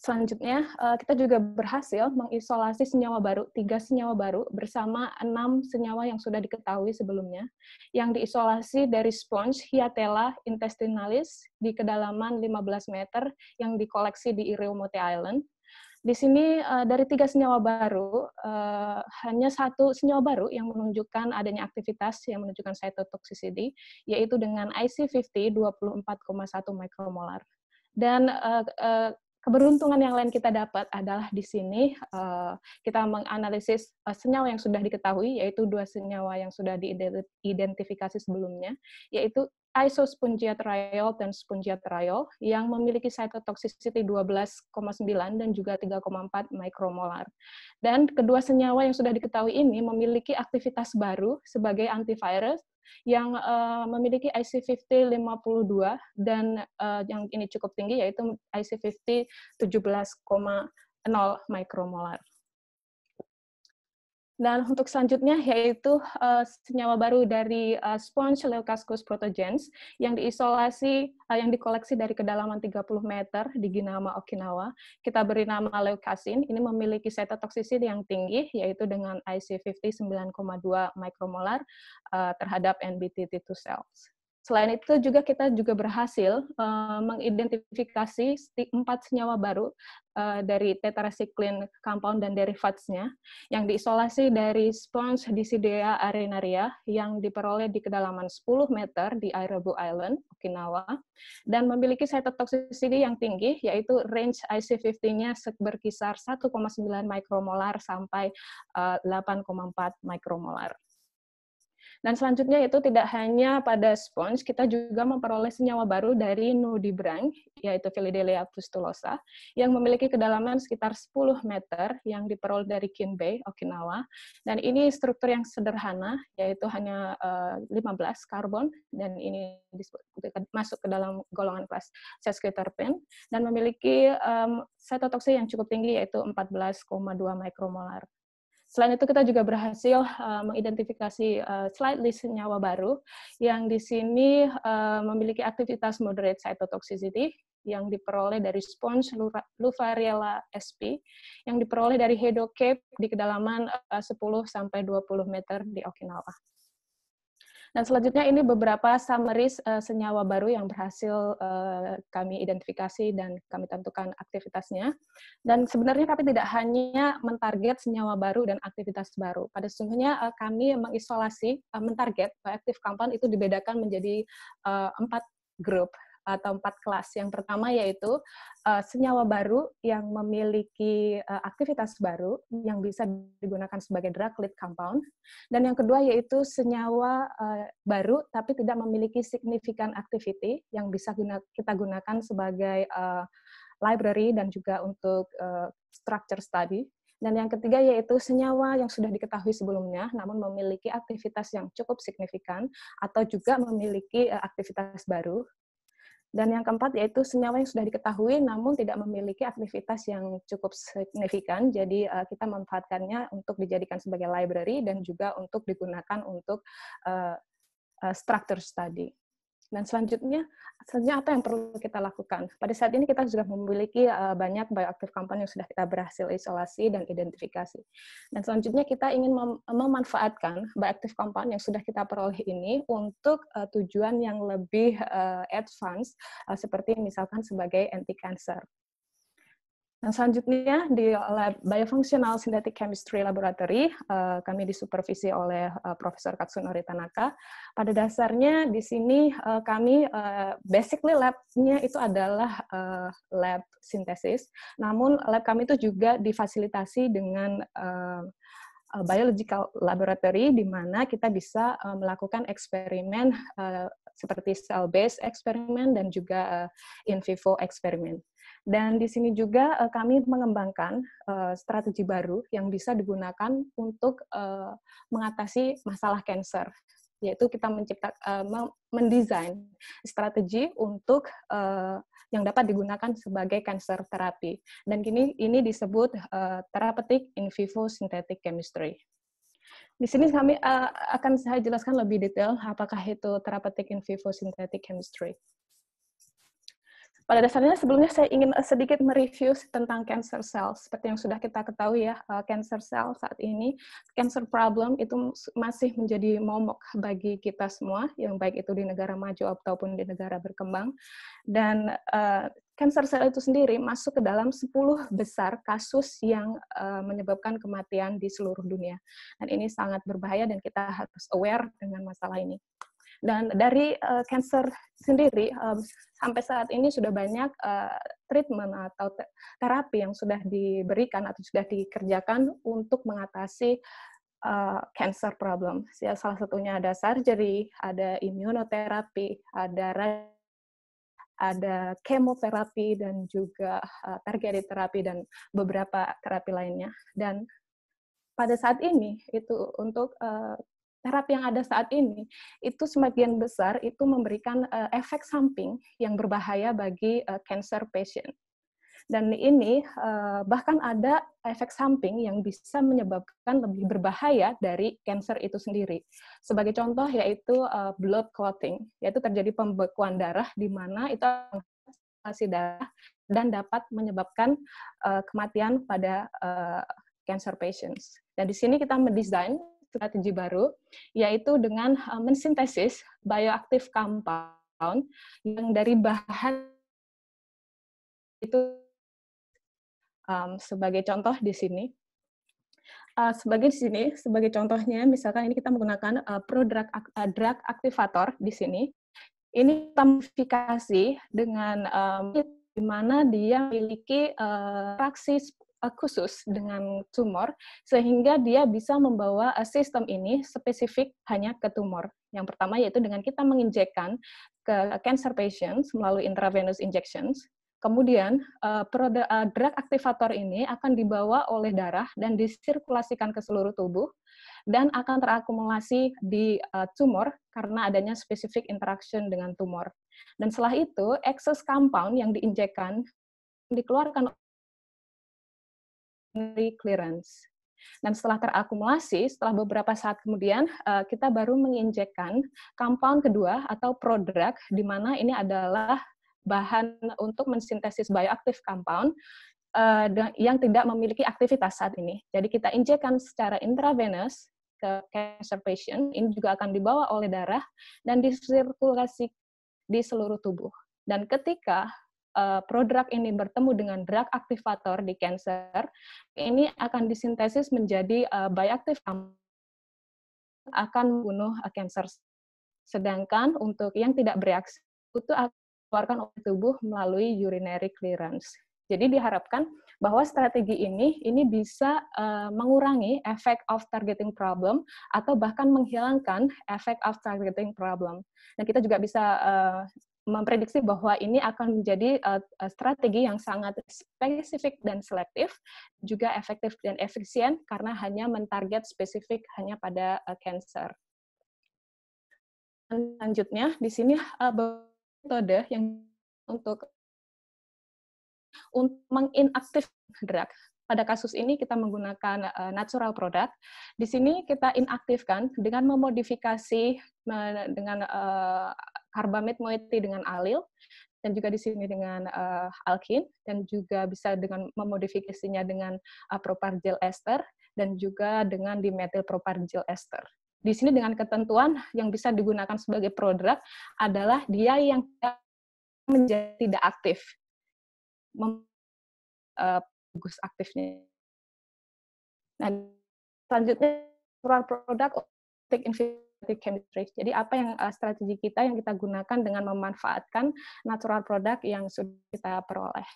Selanjutnya, eh, kita juga berhasil mengisolasi senyawa baru, tiga senyawa baru bersama enam senyawa yang sudah diketahui sebelumnya, yang diisolasi dari sponge Hiatella intestinalis di kedalaman 15 meter yang dikoleksi di Iriomote Island. Di sini eh, dari tiga senyawa baru, eh, hanya satu senyawa baru yang menunjukkan adanya aktivitas yang menunjukkan cytotoxicity, yaitu dengan IC50 24,1 mikromolar dan uh, uh, keberuntungan yang lain kita dapat adalah di sini uh, kita menganalisis uh, senyawa yang sudah diketahui, yaitu dua senyawa yang sudah diidentifikasi sebelumnya, yaitu isospongiatriol dan spongiatriol yang memiliki cytotoxicity 12,9 dan juga 3,4 mikromolar. Dan kedua senyawa yang sudah diketahui ini memiliki aktivitas baru sebagai antivirus yang uh, memiliki IC50 52 dan uh, yang ini cukup tinggi yaitu IC50 17,0 mikromolar. Dan untuk selanjutnya yaitu uh, senyawa baru dari uh, sponge Leucascus protogens yang diisolasi uh, yang dikoleksi dari kedalaman 30 meter di Ginama Okinawa. Kita beri nama leukasin. Ini memiliki cytotoxicity yang tinggi yaitu dengan IC50 9,2 mikromolar uh, terhadap t 2 cells. Selain itu juga kita juga berhasil uh, mengidentifikasi empat senyawa baru uh, dari tetrasiklin compound dan derivatnya yang diisolasi dari spons Decidea arenaria yang diperoleh di kedalaman 10 meter di Airabu Island, Okinawa, dan memiliki cytotoxicity yang tinggi, yaitu range IC50-nya berkisar 1,9 mikromolar sampai uh, eh, 8,4 mikromolar. Dan selanjutnya itu tidak hanya pada sponge, kita juga memperoleh senyawa baru dari nudibranch, yaitu Philidelea pustulosa, yang memiliki kedalaman sekitar 10 meter yang diperoleh dari Kinbe, Okinawa. Dan ini struktur yang sederhana, yaitu hanya uh, eh, 15 karbon, dan ini masuk ke dalam golongan kelas sesquiterpen, dan memiliki um, setotoksi yang cukup tinggi, yaitu 14,2 mikromolar. Selain itu kita juga berhasil uh, mengidentifikasi uh, slide list senyawa baru yang di sini uh, memiliki aktivitas moderate cytotoxicity yang diperoleh dari spons Luvariella sp yang diperoleh dari Hedo Cape di kedalaman uh, 10 sampai 20 meter di Okinawa. Dan nah, selanjutnya ini beberapa summaries uh, senyawa baru yang berhasil uh, kami identifikasi dan kami tentukan aktivitasnya. Dan sebenarnya kami tidak hanya mentarget senyawa baru dan aktivitas baru. Pada sesungguhnya uh, kami mengisolasi, uh, mentarget, bioactive compound itu dibedakan menjadi uh, empat grup atau empat kelas. Yang pertama yaitu uh, senyawa baru yang memiliki uh, aktivitas baru yang bisa digunakan sebagai drug lead compound. Dan yang kedua yaitu senyawa uh, baru tapi tidak memiliki signifikan activity yang bisa guna, kita gunakan sebagai uh, library dan juga untuk uh, structure study. Dan yang ketiga yaitu senyawa yang sudah diketahui sebelumnya, namun memiliki aktivitas yang cukup signifikan atau juga memiliki aktivitas baru. Dan yang keempat yaitu senyawa yang sudah diketahui namun tidak memiliki aktivitas yang cukup signifikan. Jadi uh, kita memanfaatkannya untuk dijadikan sebagai library dan juga untuk digunakan untuk uh, eh, uh, eh, structure study. Dan selanjutnya, selanjutnya apa yang perlu kita lakukan? Pada saat ini kita sudah memiliki uh, banyak bioaktif kampan yang sudah kita berhasil isolasi dan identifikasi. Dan selanjutnya kita ingin mem memanfaatkan bioaktif kampan yang sudah kita peroleh ini untuk uh, tujuan yang lebih uh, advance, uh, seperti misalkan sebagai anti cancer. Yang nah, selanjutnya di lab Biofunctional Synthetic Chemistry Laboratory, eh, kami disupervisi oleh uh, Profesor Katsunori Tanaka. Pada dasarnya di sini eh, kami basically labnya itu adalah lab sintesis. Namun lab kami itu juga difasilitasi dengan biological laboratory di mana kita bisa melakukan eksperimen seperti cell-based eksperimen dan juga uh, in vivo eksperimen. Dan di sini juga uh, kami mengembangkan uh, strategi baru yang bisa digunakan untuk uh, mengatasi masalah kanker, yaitu kita mencipta uh, mendesain strategi untuk uh, yang dapat digunakan sebagai kanker terapi. Dan kini ini disebut uh, therapeutic in vivo synthetic chemistry. Di sini kami uh, akan saya jelaskan lebih detail apakah itu therapeutic in vivo synthetic chemistry. Pada dasarnya sebelumnya saya ingin eh, sedikit mereview tentang cancer cells. Seperti yang sudah kita ketahui ya, eh, cancer cell saat ini, cancer problem itu masih menjadi momok bagi kita semua, yang baik itu di negara maju ataupun di negara berkembang. Dan uh, cancer cell itu sendiri masuk ke dalam 10 besar kasus yang uh, menyebabkan kematian di seluruh dunia. Dan ini sangat berbahaya dan kita harus aware dengan masalah ini. Dan dari uh, cancer sendiri um, sampai saat ini sudah banyak uh, treatment atau te terapi yang sudah diberikan atau sudah dikerjakan untuk mengatasi uh, cancer problem. Ya, salah satunya ada surgery, ada imunoterapi, ada ada kemoterapi dan juga uh, targeted terapi dan beberapa terapi lainnya. Dan pada saat ini itu untuk uh, terapi yang ada saat ini itu semakin besar itu memberikan uh, efek samping yang berbahaya bagi uh, cancer patient. Dan ini uh, bahkan ada efek samping yang bisa menyebabkan lebih berbahaya dari cancer itu sendiri. Sebagai contoh yaitu uh, blood clotting, yaitu terjadi pembekuan darah di mana itu masih darah dan dapat menyebabkan uh, kematian pada uh, cancer patients. Dan di sini kita mendesain strategi baru, yaitu dengan eh, mensintesis bioaktif compound yang dari bahan itu um, sebagai contoh di sini. Uh, sebagai di sini, sebagai contohnya, misalkan ini kita menggunakan uh, prodrug uh, drug aktivator di sini. Ini tamifikasi dengan um, di mana dia memiliki uh, reaksi Eh, khusus dengan tumor sehingga dia bisa membawa eh, sistem ini spesifik hanya ke tumor. Yang pertama yaitu dengan kita menginjekkan ke cancer patients melalui intravenous injections. Kemudian eh, drug aktivator ini akan dibawa oleh darah dan disirkulasikan ke seluruh tubuh dan akan terakumulasi di tumor karena adanya spesifik interaction dengan tumor. Dan setelah itu, excess compound yang diinjekkan dikeluarkan clearance. Dan setelah terakumulasi, setelah beberapa saat kemudian, eh, kita baru menginjekkan compound kedua atau produk, di mana ini adalah bahan untuk mensintesis bioaktif compound eh, yang tidak memiliki aktivitas saat ini. Jadi kita injekkan secara intravenous ke cancer patient, ini juga akan dibawa oleh darah dan disirkulasi di seluruh tubuh. Dan ketika uh, eh, prodrug ini bertemu dengan drug aktivator di cancer, ini akan disintesis menjadi uh, bioaktif akan membunuh eh, cancer. Sedangkan untuk yang tidak bereaksi itu akan dikeluarkan oleh tubuh melalui urinary clearance. Jadi diharapkan bahwa strategi ini ini bisa uh, mengurangi efek of targeting problem atau bahkan menghilangkan efek of targeting problem. Nah, kita juga bisa uh, memprediksi bahwa ini akan menjadi eh, eh, strategi yang sangat spesifik dan selektif, juga efektif dan efisien karena hanya mentarget spesifik hanya pada uh, cancer. Selanjutnya, di sini metode yang untuk untuk menginaktif drug pada kasus ini kita menggunakan eh, natural product. Di sini kita inaktifkan dengan memodifikasi dengan uh, karbamid moiety dengan alil dan juga di sini dengan uh, eh, alkin dan juga bisa dengan memodifikasinya dengan uh, propargyl ester dan juga dengan dimethyl propargyl ester. Di sini dengan ketentuan yang bisa digunakan sebagai produk adalah dia yang menjadi tidak aktif gugus aktifnya. Nah, selanjutnya keluar produk optik infinity chemistry. Jadi apa yang uh, strategi kita yang kita gunakan dengan memanfaatkan natural produk yang sudah kita peroleh.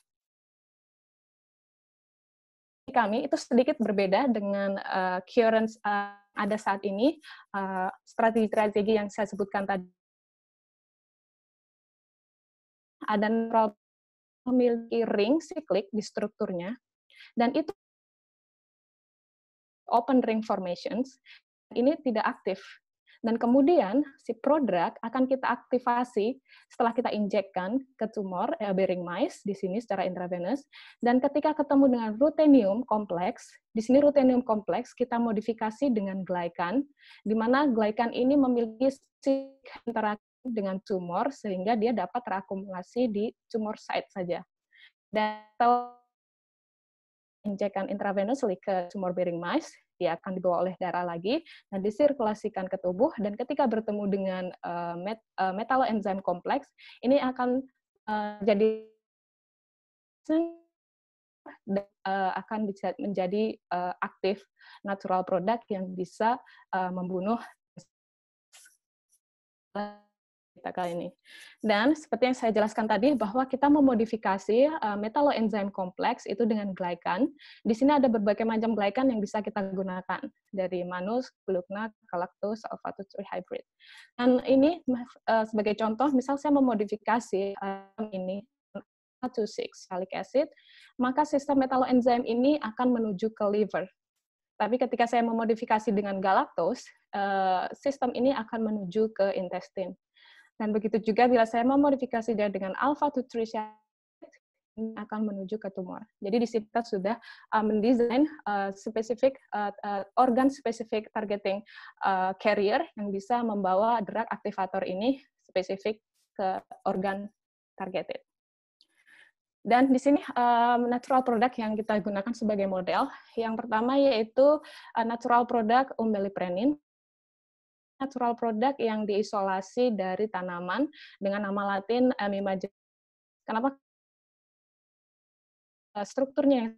Kami itu sedikit berbeda dengan uh, eh, current uh, eh, ada saat ini strategi strategi-strategi yang saya sebutkan tadi ada natural memiliki ring siklik di strukturnya, dan itu open ring formations, ini tidak aktif. Dan kemudian si prodrug akan kita aktivasi setelah kita injekkan ke tumor eh, bearing mice di sini secara intravenous. Dan ketika ketemu dengan rutenium kompleks, di sini rutenium kompleks kita modifikasi dengan glycan, di mana glycan ini memiliki interaksi dengan tumor sehingga dia dapat terakumulasi di tumor site saja. Dan kalau injekan intravenously ke tumor bearing mice, dia akan dibawa oleh darah lagi dan disirkulasikan ke tubuh dan ketika bertemu dengan uh, met, eh, kompleks, ini akan eh, jadi dan, akan bisa menjadi aktif natural product yang bisa membunuh kita kali ini. Dan seperti yang saya jelaskan tadi bahwa kita memodifikasi uh, kompleks itu dengan glycan. Di sini ada berbagai macam glycan yang bisa kita gunakan dari manus, glukna, galactose, alpha-2 hybrid. Dan ini eh, sebagai contoh, misal saya memodifikasi eh, ini ini six salic acid, maka sistem metaloenzim ini akan menuju ke liver. Tapi ketika saya memodifikasi dengan galactose, sistem ini akan menuju ke intestine. Dan begitu juga bila saya memodifikasi dia dengan alpha to ini akan menuju ke tumor. Jadi di sini kita sudah uh, mendesain uh, spesifik uh, uh, organ spesifik targeting uh, carrier yang bisa membawa drug aktivator ini spesifik ke organ targeted. Dan di sini um, natural product yang kita gunakan sebagai model, yang pertama yaitu uh, natural product umbiliprenin natural product yang diisolasi dari tanaman dengan nama latin eh, Mima Kenapa? Eh, strukturnya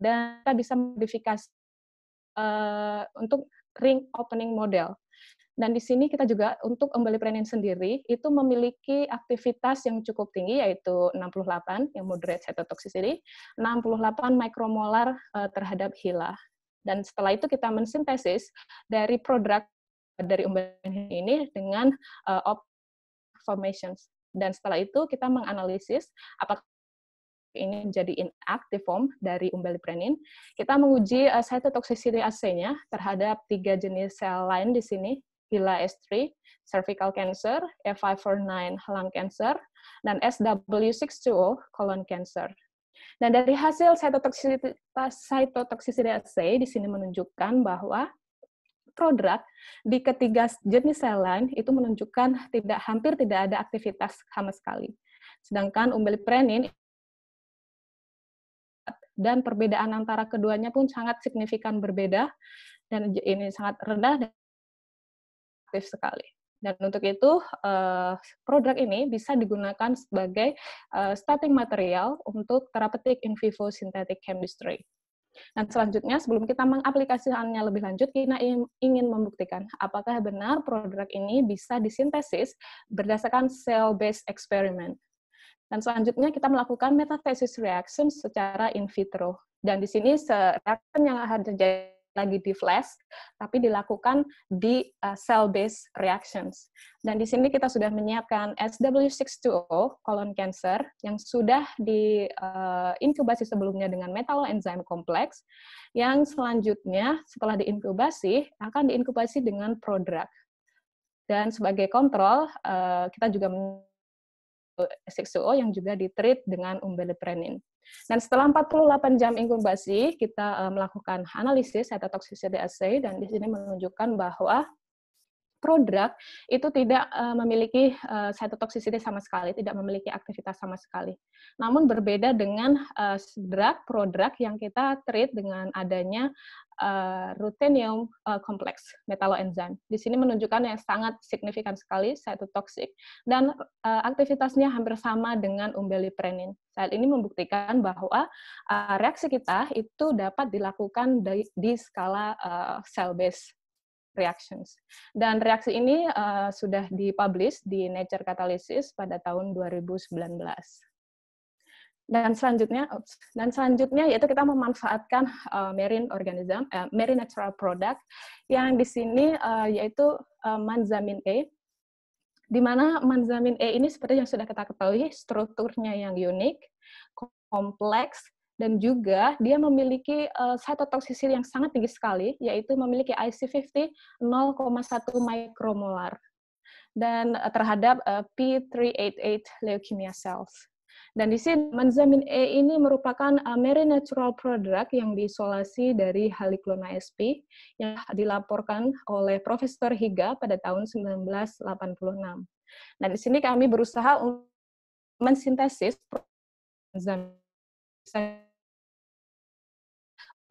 dan kita bisa modifikasi uh, untuk ring opening model. Dan di sini kita juga untuk prenin sendiri itu memiliki aktivitas yang cukup tinggi yaitu 68 yang moderate cytotoxicity, 68 mikromolar uh, terhadap hila. Dan setelah itu kita mensintesis dari produk dari umbilin ini dengan uh, op formations. Dan setelah itu kita menganalisis apakah ini menjadi inactive form dari umbelliprenin. Kita menguji uh, cytotoxicity AC-nya terhadap tiga jenis sel lain di sini, HILA S3, cervical cancer, F549, lung cancer, dan SW620, colon cancer. Dan dari hasil cytotoxicity, cytotoxicity assay di sini menunjukkan bahwa produk di ketiga jenis sel lain itu menunjukkan tidak hampir tidak ada aktivitas sama sekali. Sedangkan umbilprenin dan perbedaan antara keduanya pun sangat signifikan berbeda dan ini sangat rendah dan aktif sekali. Dan untuk itu, eh, produk ini bisa digunakan sebagai eh, starting material untuk terapeutik in vivo synthetic chemistry. Nah, selanjutnya sebelum kita mengaplikasikannya lebih lanjut, kita ingin membuktikan apakah benar produk ini bisa disintesis berdasarkan cell-based experiment. Dan selanjutnya kita melakukan metathesis reaction secara in vitro. Dan di sini reaction yang akan terjadi lagi di flash, tapi dilakukan di uh, cell-based reactions. Dan di sini kita sudah menyiapkan SW620 colon cancer yang sudah di uh, inkubasi sebelumnya dengan metal enzyme kompleks, yang selanjutnya setelah diinkubasi akan diinkubasi dengan prodrug. Dan sebagai kontrol, uh, kita juga 620 yang juga ditreat dengan umbeliprenin. Dan setelah 48 jam inkubasi, kita eh, melakukan analisis atau toxicity assay, dan di sini menunjukkan bahwa produk itu tidak uh, memiliki uh, eh, cytotoxicity sama sekali, tidak memiliki aktivitas sama sekali. Namun berbeda dengan uh, drug produk yang kita treat dengan adanya uh, ruthenium uh, kompleks metalloenzyme, Di sini menunjukkan yang sangat signifikan sekali cytotoxic dan uh, aktivitasnya hampir sama dengan umbeliprenin. Saat ini membuktikan bahwa uh, reaksi kita itu dapat dilakukan di, di skala uh, cell-based reactions. Dan reaksi ini uh, sudah dipublish di Nature Catalysis pada tahun 2019. Dan selanjutnya, oops, dan selanjutnya yaitu kita memanfaatkan uh, marine organism, uh, marine natural product yang di sini uh, yaitu uh, manzamin E, di mana manzamin E ini seperti yang sudah kita ketahui strukturnya yang unik, kompleks, dan juga dia memiliki uh, eh, cytotoxicity yang sangat tinggi sekali, yaitu memiliki IC50 0,1 mikromolar dan uh, terhadap uh, eh, P388 leukemia cells. Dan di sini manzamin E ini merupakan uh, marine natural product yang diisolasi dari Haliclona sp yang dilaporkan oleh Profesor Higa pada tahun 1986. Nah, di sini kami berusaha untuk mensintesis manzamin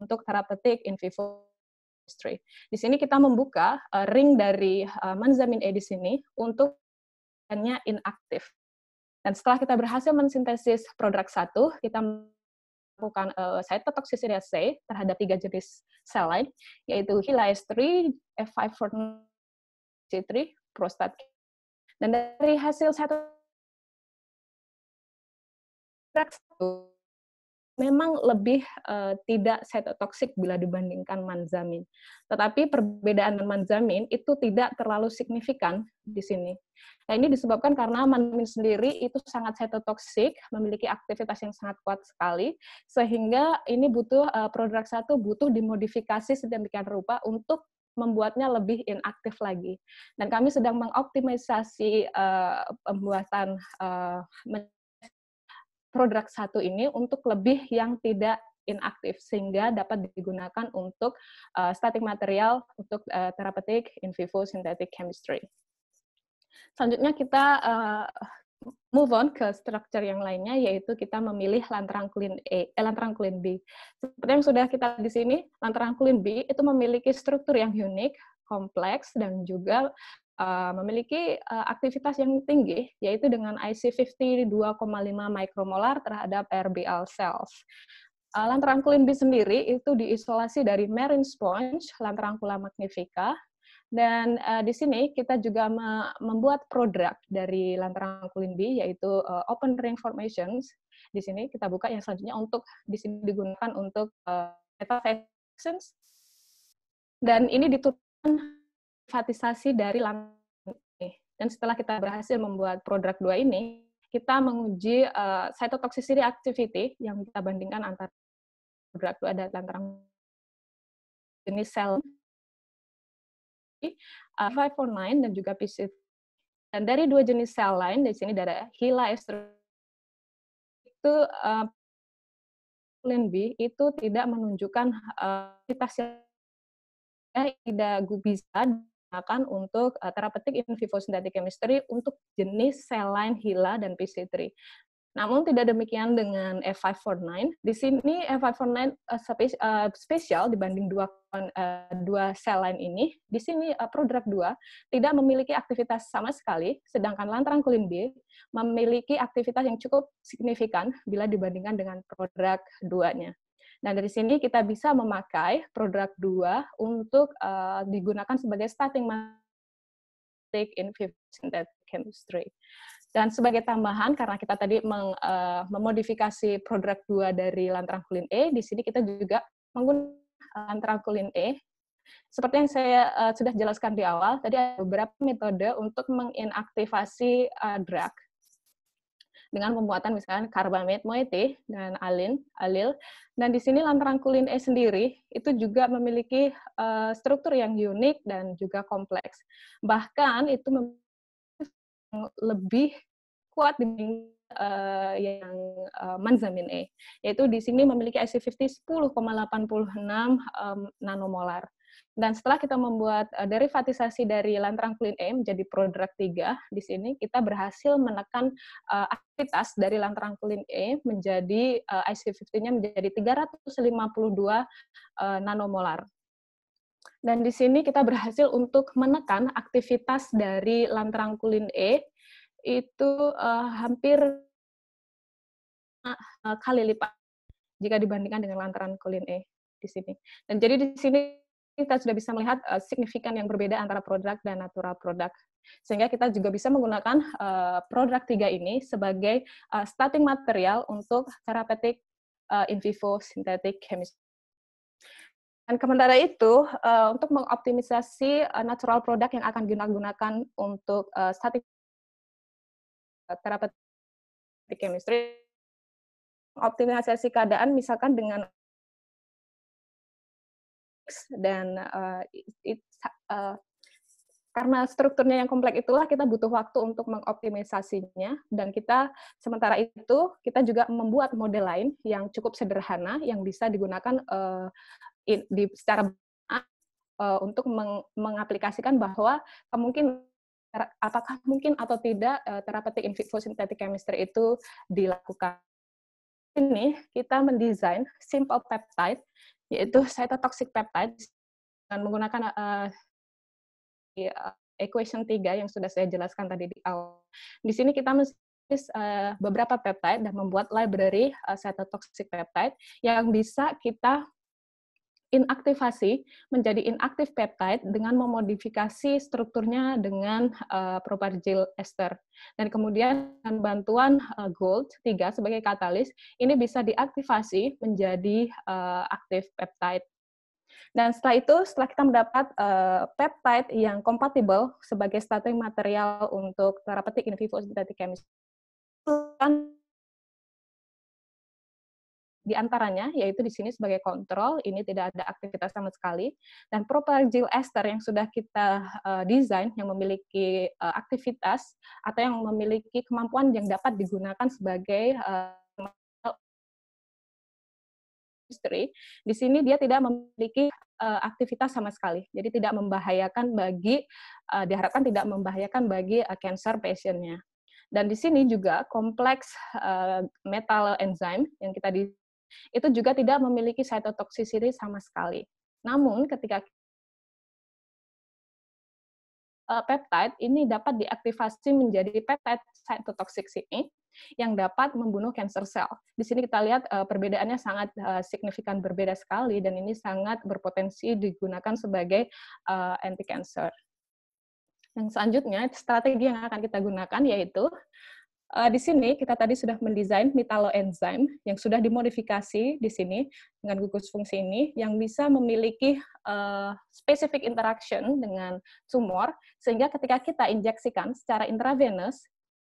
untuk terapeutik in vivo industry. Di sini kita membuka uh, ring dari uh, manzamin E di sini untuk hanya inaktif. Dan setelah kita berhasil mensintesis produk satu, kita melakukan uh, cytotoxicity assay terhadap tiga jenis sel lain, yaitu Helias 3, F549C3, prostat. Dan dari hasil satu memang lebih uh, tidak cytotoxic bila dibandingkan manzamin. Tetapi perbedaan manzamin itu tidak terlalu signifikan di sini. Nah, ini disebabkan karena manzamin sendiri itu sangat cytotoxic, memiliki aktivitas yang sangat kuat sekali, sehingga ini butuh uh, produk satu butuh dimodifikasi sedemikian rupa untuk membuatnya lebih inaktif lagi. Dan kami sedang mengoptimisasi uh, pembuatan uh, produk satu ini untuk lebih yang tidak inaktif sehingga dapat digunakan untuk uh, eh, static material untuk uh, eh, terapeutik in vivo synthetic chemistry. Selanjutnya kita uh, move on ke struktur yang lainnya yaitu kita memilih lantaran lantrangkulin A eh, lantrangkulin B. Seperti yang sudah kita di sini, lantaran lantrangkulin B itu memiliki struktur yang unik, kompleks dan juga Eh, memiliki eh, aktivitas yang tinggi, yaitu dengan IC50 2,5 mikromolar terhadap RBL cells. Uh, B sendiri itu diisolasi dari marine sponge, Lantarangkula magnifica, dan uh, di sini kita juga membuat produk dari Lantarangkul B yaitu uh, Open Ring Formations. Di sini kita buka yang selanjutnya untuk di sini digunakan untuk uh, metafaxins. dan ini diturunkan privatisasi dari lantai dan setelah kita berhasil membuat produk dua ini, kita menguji uh, cytotoxicity activity yang kita bandingkan antara produk dua dan lantaran jenis sel uh, eh, 549 dan juga PC. Dan dari dua jenis sel lain, di sini ada HeLa itu uh, B itu tidak menunjukkan uh, kita tidak bisa digunakan untuk uh, eh, terapeutik in vivo synthetic chemistry untuk jenis sel line HeLa dan PC3. Namun tidak demikian dengan F549. Di sini F549 uh, eh, spesial uh, eh, spesial dibanding dua uh, dua sel lain ini. Di sini uh, prodrug 2 tidak memiliki aktivitas sama sekali, sedangkan lantaran kulim B memiliki aktivitas yang cukup signifikan bila dibandingkan dengan prodrug 2-nya. Nah, dari sini kita bisa memakai produk dua untuk uh, digunakan sebagai starting material in synthetic chemistry. Dan sebagai tambahan, karena kita tadi meng, uh, memodifikasi produk dua dari lantrakulin E, di sini kita juga menggunakan lantrakulin E. Seperti yang saya uh, sudah jelaskan di awal, tadi ada beberapa metode untuk menginaktivasi uh, drug dengan pembuatan misalkan karbamid moiety dan alin, alil. Dan di sini lantaran kulin E sendiri itu juga memiliki eh, struktur yang unik dan juga kompleks. Bahkan itu lebih kuat dibanding uh, yang uh, manzamin E, yaitu di sini memiliki IC50 10,86 um, nanomolar. Dan setelah kita membuat uh, derivatisasi dari lantrang clean A menjadi produk 3, di sini kita berhasil menekan uh, aktivitas dari lantrang clean A menjadi uh, eh, IC50-nya menjadi 352 uh, nanomolar. Dan di sini kita berhasil untuk menekan aktivitas dari lantrang kulin E itu uh, hampir kali lipat jika dibandingkan dengan lantaran kulin E di sini. Dan jadi di sini kita sudah bisa melihat uh, signifikan yang berbeda antara produk dan natural produk. Sehingga kita juga bisa menggunakan uh, produk tiga ini sebagai uh, starting material untuk terapeutik uh, in vivo synthetic chemistry. Dan sementara itu, uh, untuk mengoptimisasi uh, natural produk yang akan digunakan untuk uh, static terapeutik chemistry, optimisasi keadaan misalkan dengan kompleks dan uh, it, uh, karena strukturnya yang kompleks itulah kita butuh waktu untuk mengoptimisasinya dan kita sementara itu kita juga membuat model lain yang cukup sederhana yang bisa digunakan uh, in, di secara uh, untuk meng, mengaplikasikan bahwa mungkin apakah mungkin atau tidak uh, terapeutik in vivo synthetic chemistry itu dilakukan ini kita mendesain simple peptide yaitu cytotoxic peptide dengan menggunakan uh, equation 3 yang sudah saya jelaskan tadi di awal. Di sini kita menulis uh, eh, beberapa peptide dan membuat library uh, cytotoxic peptide yang bisa kita inaktivasi menjadi inaktif peptide dengan memodifikasi strukturnya dengan uh, propargil ester. Dan kemudian dengan bantuan uh, gold 3 sebagai katalis, ini bisa diaktifasi menjadi uh, aktif peptide. Dan setelah itu, setelah kita mendapat uh, peptide yang kompatibel sebagai starting material untuk terapeutik in vivo synthetic chemistry, di antaranya yaitu di sini sebagai kontrol, ini tidak ada aktivitas sama sekali, dan propyl ester yang sudah kita uh, desain yang memiliki uh, aktivitas atau yang memiliki kemampuan yang dapat digunakan sebagai uh, di sini dia tidak memiliki uh, aktivitas sama sekali. Jadi tidak membahayakan bagi uh, diharapkan tidak membahayakan bagi uh, cancer patientnya. Dan di sini juga kompleks uh, metal enzyme yang kita desain itu juga tidak memiliki cytotoxicity sama sekali. Namun ketika eh, peptide ini dapat diaktivasi menjadi peptide cytotoxic ini yang dapat membunuh cancer cell. Di sini kita lihat eh, perbedaannya sangat eh, signifikan berbeda sekali dan ini sangat berpotensi digunakan sebagai anti cancer. Yang selanjutnya strategi yang akan kita gunakan yaitu Eh, di sini kita tadi sudah mendesain metalloenzyme yang sudah dimodifikasi di sini dengan gugus fungsi ini yang bisa memiliki uh, specific interaction dengan tumor sehingga ketika kita injeksikan secara intravenous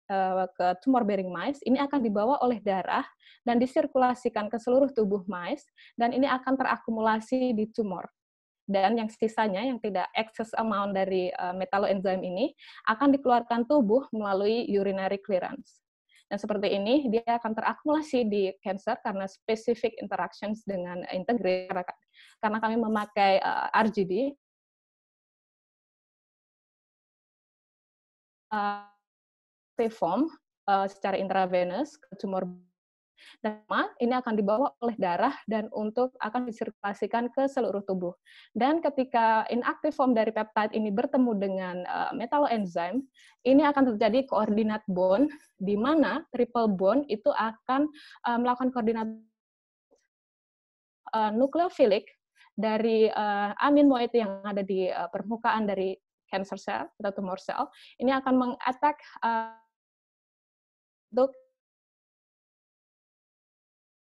uh, ke tumor bearing mice ini akan dibawa oleh darah dan disirkulasikan ke seluruh tubuh mice dan ini akan terakumulasi di tumor dan yang sisanya yang tidak excess amount dari uh, ini akan dikeluarkan tubuh melalui urinary clearance. Dan seperti ini dia akan terakumulasi di cancer karena specific interactions dengan integrin karena kami memakai uh, eh, RGD. Uh, eh, form uh, secara intravenous ke tumor Nama ini akan dibawa oleh darah dan untuk akan disirkulasikan ke seluruh tubuh. Dan ketika inactive form dari peptide ini bertemu dengan uh, eh, metalloenzim, ini akan terjadi koordinat bond di mana triple bond itu akan uh, melakukan koordinat uh, eh, nukleofilik dari uh, amin moiety yang ada di uh, permukaan dari cancer cell atau tumor cell ini akan mengattack uh, untuk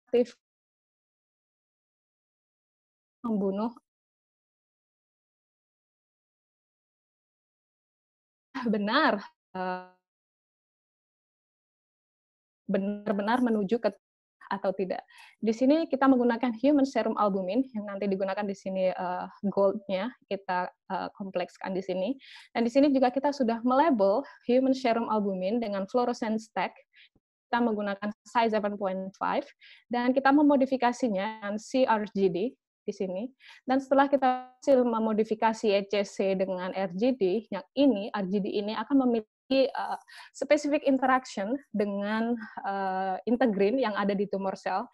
aktif membunuh ah, benar eh, benar-benar menuju ke atau tidak. Di sini kita menggunakan human serum albumin yang nanti digunakan di sini uh, goldnya kita uh, komplekskan di sini. Dan di sini juga kita sudah melabel human serum albumin dengan fluorescent stack kita menggunakan size 7.5 dan kita memodifikasinya dengan CRGD di sini. Dan setelah kita hasil memodifikasi ECC dengan RGD, yang ini RGD ini akan memiliki uh, specific interaction dengan uh, integrin yang ada di tumor sel.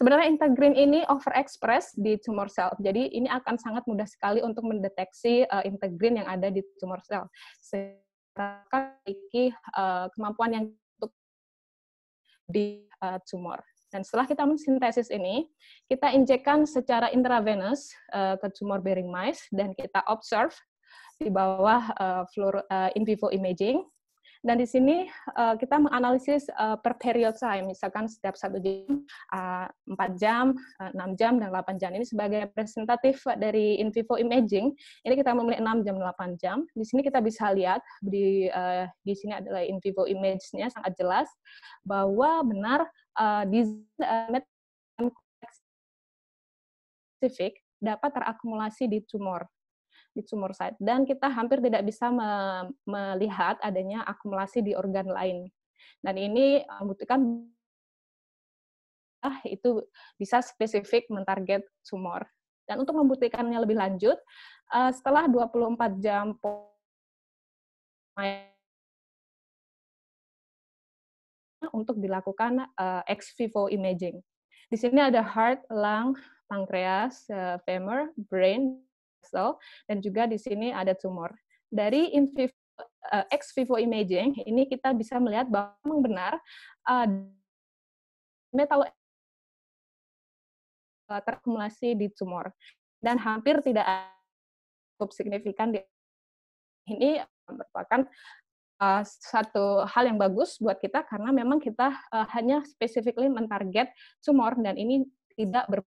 Sebenarnya integrin ini overexpress di tumor cell, jadi ini akan sangat mudah sekali untuk mendeteksi uh, integrin yang ada di tumor cell. Sehingga memiliki uh, kemampuan yang di uh, tumor. Dan setelah kita mensintesis ini, kita injekkan secara intravenous uh, ke tumor bearing mice dan kita observe di bawah uh, eh, fluor, uh, in vivo imaging dan di sini uh, kita menganalisis uh, per period time, misalkan setiap satu jam, eh, empat 4 jam, enam jam, dan 8 jam. Ini sebagai representatif dari in vivo imaging. Ini kita memilih 6 jam, 8 jam. Di sini kita bisa lihat di uh, di sini adalah in vivo image-nya sangat jelas bahwa benar uh, desain uh, spesifik dapat terakumulasi di tumor di tumor site dan kita hampir tidak bisa me melihat adanya akumulasi di organ lain. Dan ini eh, membuktikan ah itu bisa spesifik mentarget tumor. Dan untuk membuktikannya lebih lanjut, eh, setelah 24 jam untuk dilakukan uh, ex vivo imaging. Di sini ada heart, lung, pankreas, femur, brain, dan juga di sini ada tumor. Dari in vivo, uh, ex vivo imaging ini kita bisa melihat bahwa memang benar uh, metal terakumulasi di tumor dan hampir tidak cukup signifikan di ini eh, merupakan uh, satu hal yang bagus buat kita karena memang kita uh, hanya specifically mentarget tumor dan ini tidak ber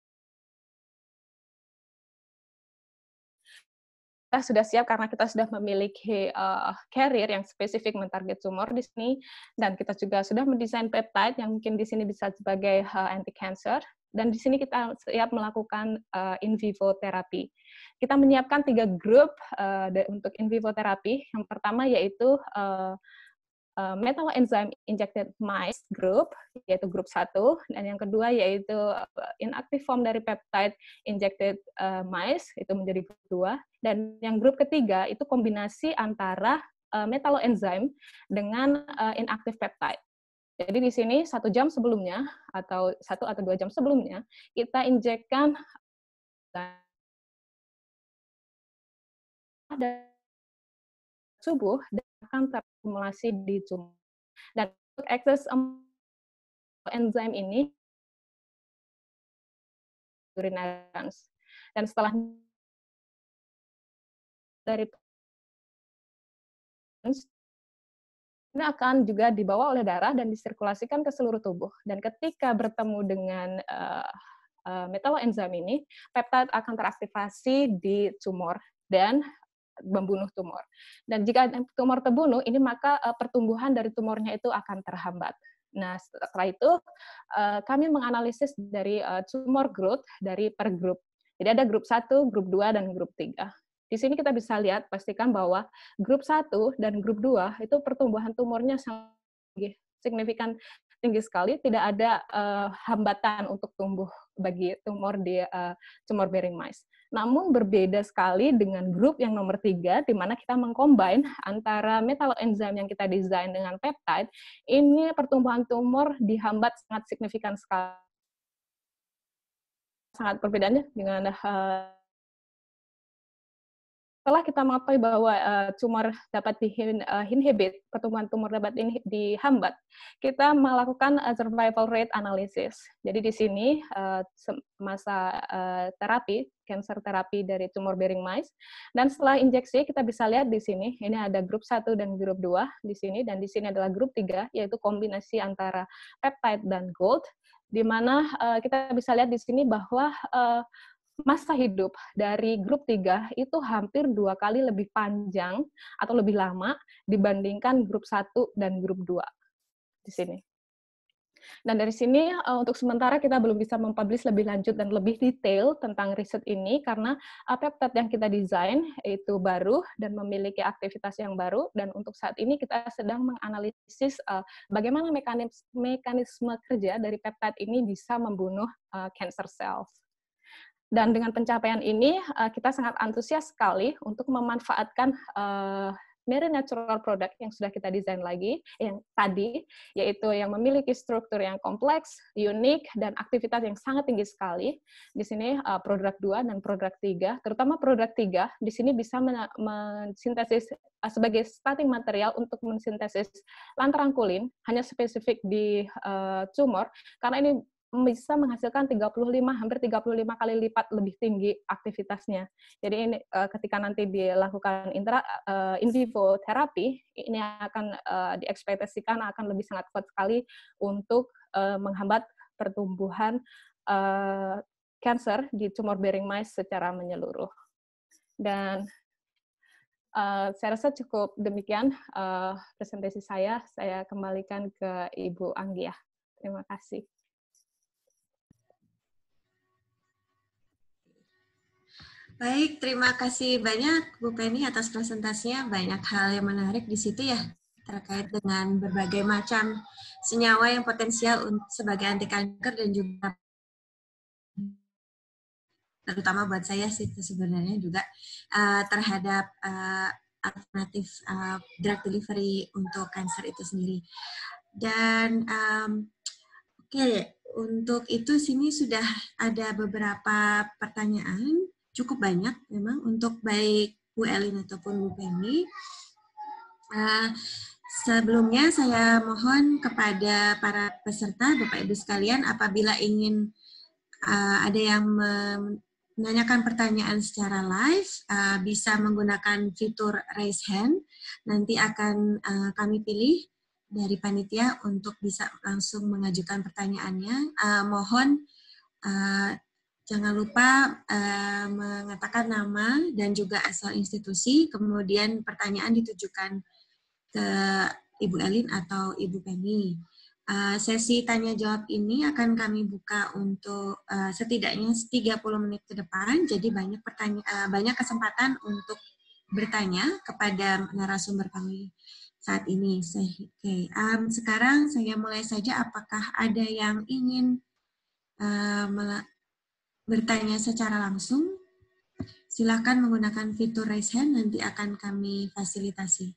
kita sudah siap karena kita sudah memiliki uh, carrier yang spesifik mentarget tumor di sini dan kita juga sudah mendesain peptide yang mungkin di sini bisa sebagai uh, eh, anti cancer dan di sini kita siap melakukan uh, in vivo terapi. Kita menyiapkan tiga grup uh, untuk in vivo terapi. Yang pertama yaitu uh, Eh, metal enzyme injected mice group yaitu grup satu dan yang kedua yaitu eh, inactive form dari peptide injected eh, mice itu menjadi grup 2 dan yang grup ketiga itu kombinasi antara uh, enzyme dengan uh, inactive peptide. Jadi di sini satu jam sebelumnya atau satu atau dua jam sebelumnya kita injekkan subuh akan terakumulasi di tumor. Dan untuk akses enzim ini urinary Dan setelah dari ini akan juga dibawa oleh darah dan disirkulasikan ke seluruh tubuh. Dan ketika bertemu dengan uh, eh, uh, eh, metaloenzim ini, peptide akan teraktivasi di tumor dan membunuh tumor. Dan jika tumor terbunuh, ini maka eh, pertumbuhan dari tumornya itu akan terhambat. Nah, setelah itu eh, kami menganalisis dari eh, tumor growth dari per grup. Jadi ada grup 1, grup 2, dan grup 3. Di sini kita bisa lihat, pastikan bahwa grup 1 dan grup 2 itu pertumbuhan tumornya sangat signifikan tinggi sekali, tidak ada uh, hambatan untuk tumbuh bagi tumor di uh, tumor bearing mice. Namun berbeda sekali dengan grup yang nomor tiga, di mana kita mengcombine antara metaloenzim yang kita desain dengan peptide, ini pertumbuhan tumor dihambat sangat signifikan sekali. Sangat perbedaannya dengan eh, setelah kita mengetahui bahwa uh, tumor dapat diinhibit, eh, uh, pertumbuhan tumor dapat dihambat, kita melakukan uh, survival rate analysis. Jadi di sini uh, masa uh, terapi, cancer terapi dari tumor bearing mice, dan setelah injeksi kita bisa lihat di sini, ini ada grup 1 dan grup 2 di sini, dan di sini adalah grup 3, yaitu kombinasi antara peptide dan gold, di mana uh, kita bisa lihat di sini bahwa uh, masa hidup dari grup 3 itu hampir dua kali lebih panjang atau lebih lama dibandingkan grup 1 dan grup 2 di sini. dan nah, dari sini eh, untuk sementara kita belum bisa mempublish lebih lanjut dan lebih detail tentang riset ini karena eh, peptide yang kita desain itu baru dan memiliki aktivitas yang baru dan untuk saat ini kita sedang menganalisis eh, bagaimana mekanisme, kerja dari peptide ini bisa membunuh cancer cells. Dan dengan pencapaian ini, uh, kita sangat antusias sekali untuk memanfaatkan uh, eh, marine natural product yang sudah kita desain lagi yang tadi yaitu yang memiliki struktur yang kompleks, unik dan aktivitas yang sangat tinggi sekali. Di sini uh, produk 2 dan produk 3, terutama produk 3 di sini bisa men mensintesis uh, sebagai starting material untuk mensintesis lantaran kulin hanya spesifik di uh, tumor karena ini bisa menghasilkan 35 hampir 35 kali lipat lebih tinggi aktivitasnya. Jadi ini eh, ketika nanti dilakukan intra, uh, eh, in vivo terapi ini akan uh, diekspektasikan akan lebih sangat kuat sekali untuk menghambat pertumbuhan uh, cancer di tumor bearing mice secara menyeluruh. Dan uh, saya rasa cukup demikian uh, presentasi saya. Saya kembalikan ke Ibu Anggia. Terima kasih. Baik, terima kasih banyak Bu Penny atas presentasinya. Banyak hal yang menarik di situ ya terkait dengan berbagai macam senyawa yang potensial sebagai anti kanker dan juga terutama buat saya sih sebenarnya juga uh, terhadap uh, alternatif uh, drug delivery untuk kanker itu sendiri. Dan um, oke okay, untuk itu sini sudah ada beberapa pertanyaan cukup banyak memang untuk baik Bu Elin ataupun Bu Penny. Uh, ah, sebelumnya saya mohon kepada para peserta Bapak Ibu sekalian apabila ingin uh, ada yang menanyakan pertanyaan secara live uh, bisa menggunakan fitur raise hand. Nanti akan uh, kami pilih dari panitia untuk bisa langsung mengajukan pertanyaannya. Uh, mohon uh, Jangan lupa uh, mengatakan nama dan juga asal institusi, kemudian pertanyaan ditujukan ke Ibu Elin atau Ibu Penny. Uh, sesi tanya jawab ini akan kami buka untuk uh, setidaknya 30 menit ke depan. Jadi banyak pertanyaan uh, banyak kesempatan untuk bertanya kepada narasumber kami saat ini. Se okay. um, sekarang saya mulai saja apakah ada yang ingin uh, bertanya secara langsung, silakan menggunakan fitur raise hand, nanti akan kami fasilitasi.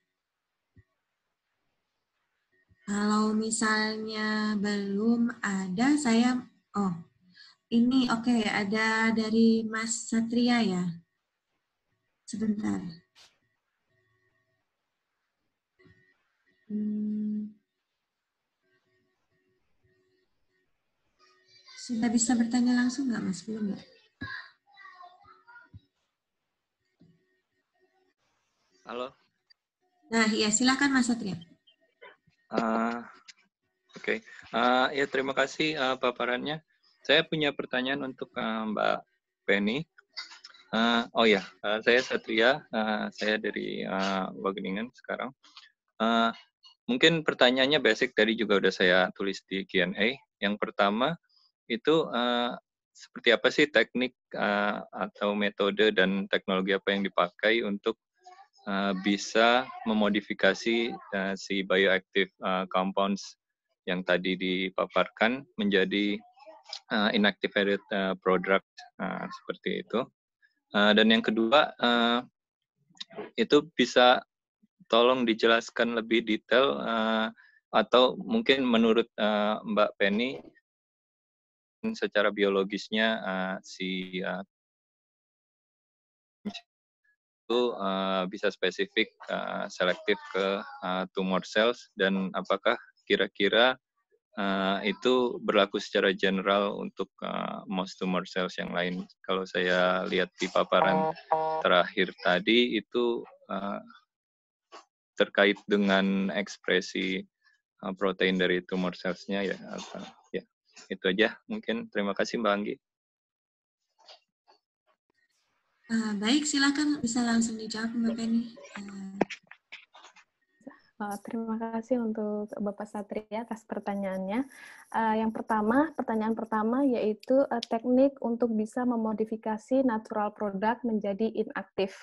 Kalau misalnya belum ada, saya oh ini oke okay, ada dari Mas Satria ya. Sebentar. Hmm. Sudah bisa bertanya langsung nggak Mas? Belum ya? Halo. Nah, ya silakan Mas Satria. Uh, Oke, okay. uh, ya terima kasih uh, paparannya. Saya punya pertanyaan untuk uh, Mbak Penny. Uh, oh ya, uh, saya Satria, uh, saya dari uh, Wageningen sekarang. Uh, mungkin pertanyaannya basic tadi juga udah saya tulis di Q&A. Yang pertama, itu uh, seperti apa sih teknik uh, atau metode dan teknologi apa yang dipakai untuk uh, bisa memodifikasi uh, si bioactive uh, compounds yang tadi dipaparkan menjadi uh, inactivated uh, product uh, seperti itu. Uh, dan yang kedua uh, itu bisa tolong dijelaskan lebih detail uh, atau mungkin menurut uh, Mbak Penny secara biologisnya uh, si uh, itu uh, bisa spesifik uh, selektif ke uh, tumor cells dan apakah kira-kira uh, itu berlaku secara general untuk uh, most tumor cells yang lain. Kalau saya lihat di paparan terakhir tadi itu uh, terkait dengan ekspresi protein dari tumor cellsnya ya. ya. Itu aja mungkin. Terima kasih Mbak Anggi. Eh, baik, silakan bisa langsung dijawab Mbak Penny. Uh. terima kasih untuk Bapak Satria atas pertanyaannya. Uh, yang pertama, pertanyaan pertama yaitu uh, teknik untuk bisa memodifikasi natural product menjadi inaktif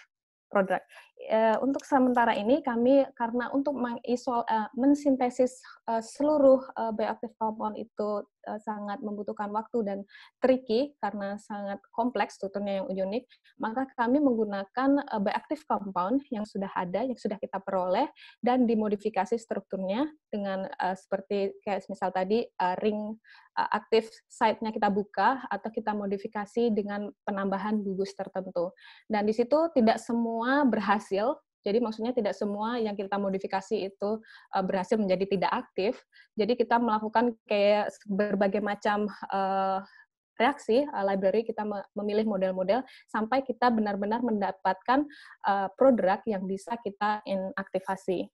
produk. Eh, untuk sementara ini kami karena untuk mengisol uh, mensintesis uh, seluruh uh, bioaktif compound itu uh, sangat membutuhkan waktu dan tricky karena sangat kompleks tuturnya yang unik, maka kami menggunakan uh, bioaktif compound yang sudah ada, yang sudah kita peroleh dan dimodifikasi strukturnya dengan uh, seperti kayak misal tadi uh, ring aktif site-nya kita buka atau kita modifikasi dengan penambahan gugus tertentu. Dan di situ tidak semua berhasil berhasil. Jadi maksudnya tidak semua yang kita modifikasi itu uh, berhasil menjadi tidak aktif. Jadi kita melakukan kayak berbagai macam uh, reaksi uh, library kita memilih model-model sampai kita benar-benar mendapatkan uh, produk yang bisa kita inaktivasi.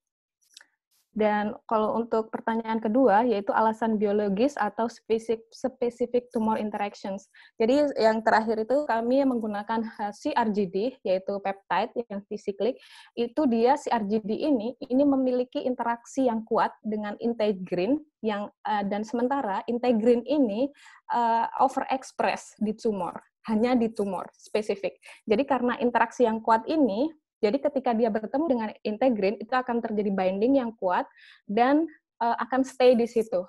Dan kalau untuk pertanyaan kedua, yaitu alasan biologis atau spesifik, specific tumor interactions. Jadi yang terakhir itu kami menggunakan CRGD, yaitu peptide yang fisiklik. Itu dia CRGD ini, ini memiliki interaksi yang kuat dengan integrin, yang eh, dan sementara integrin ini uh, overexpress di tumor hanya di tumor spesifik. Jadi karena interaksi yang kuat ini jadi ketika dia bertemu dengan integrin itu akan terjadi binding yang kuat dan uh, akan stay di situ.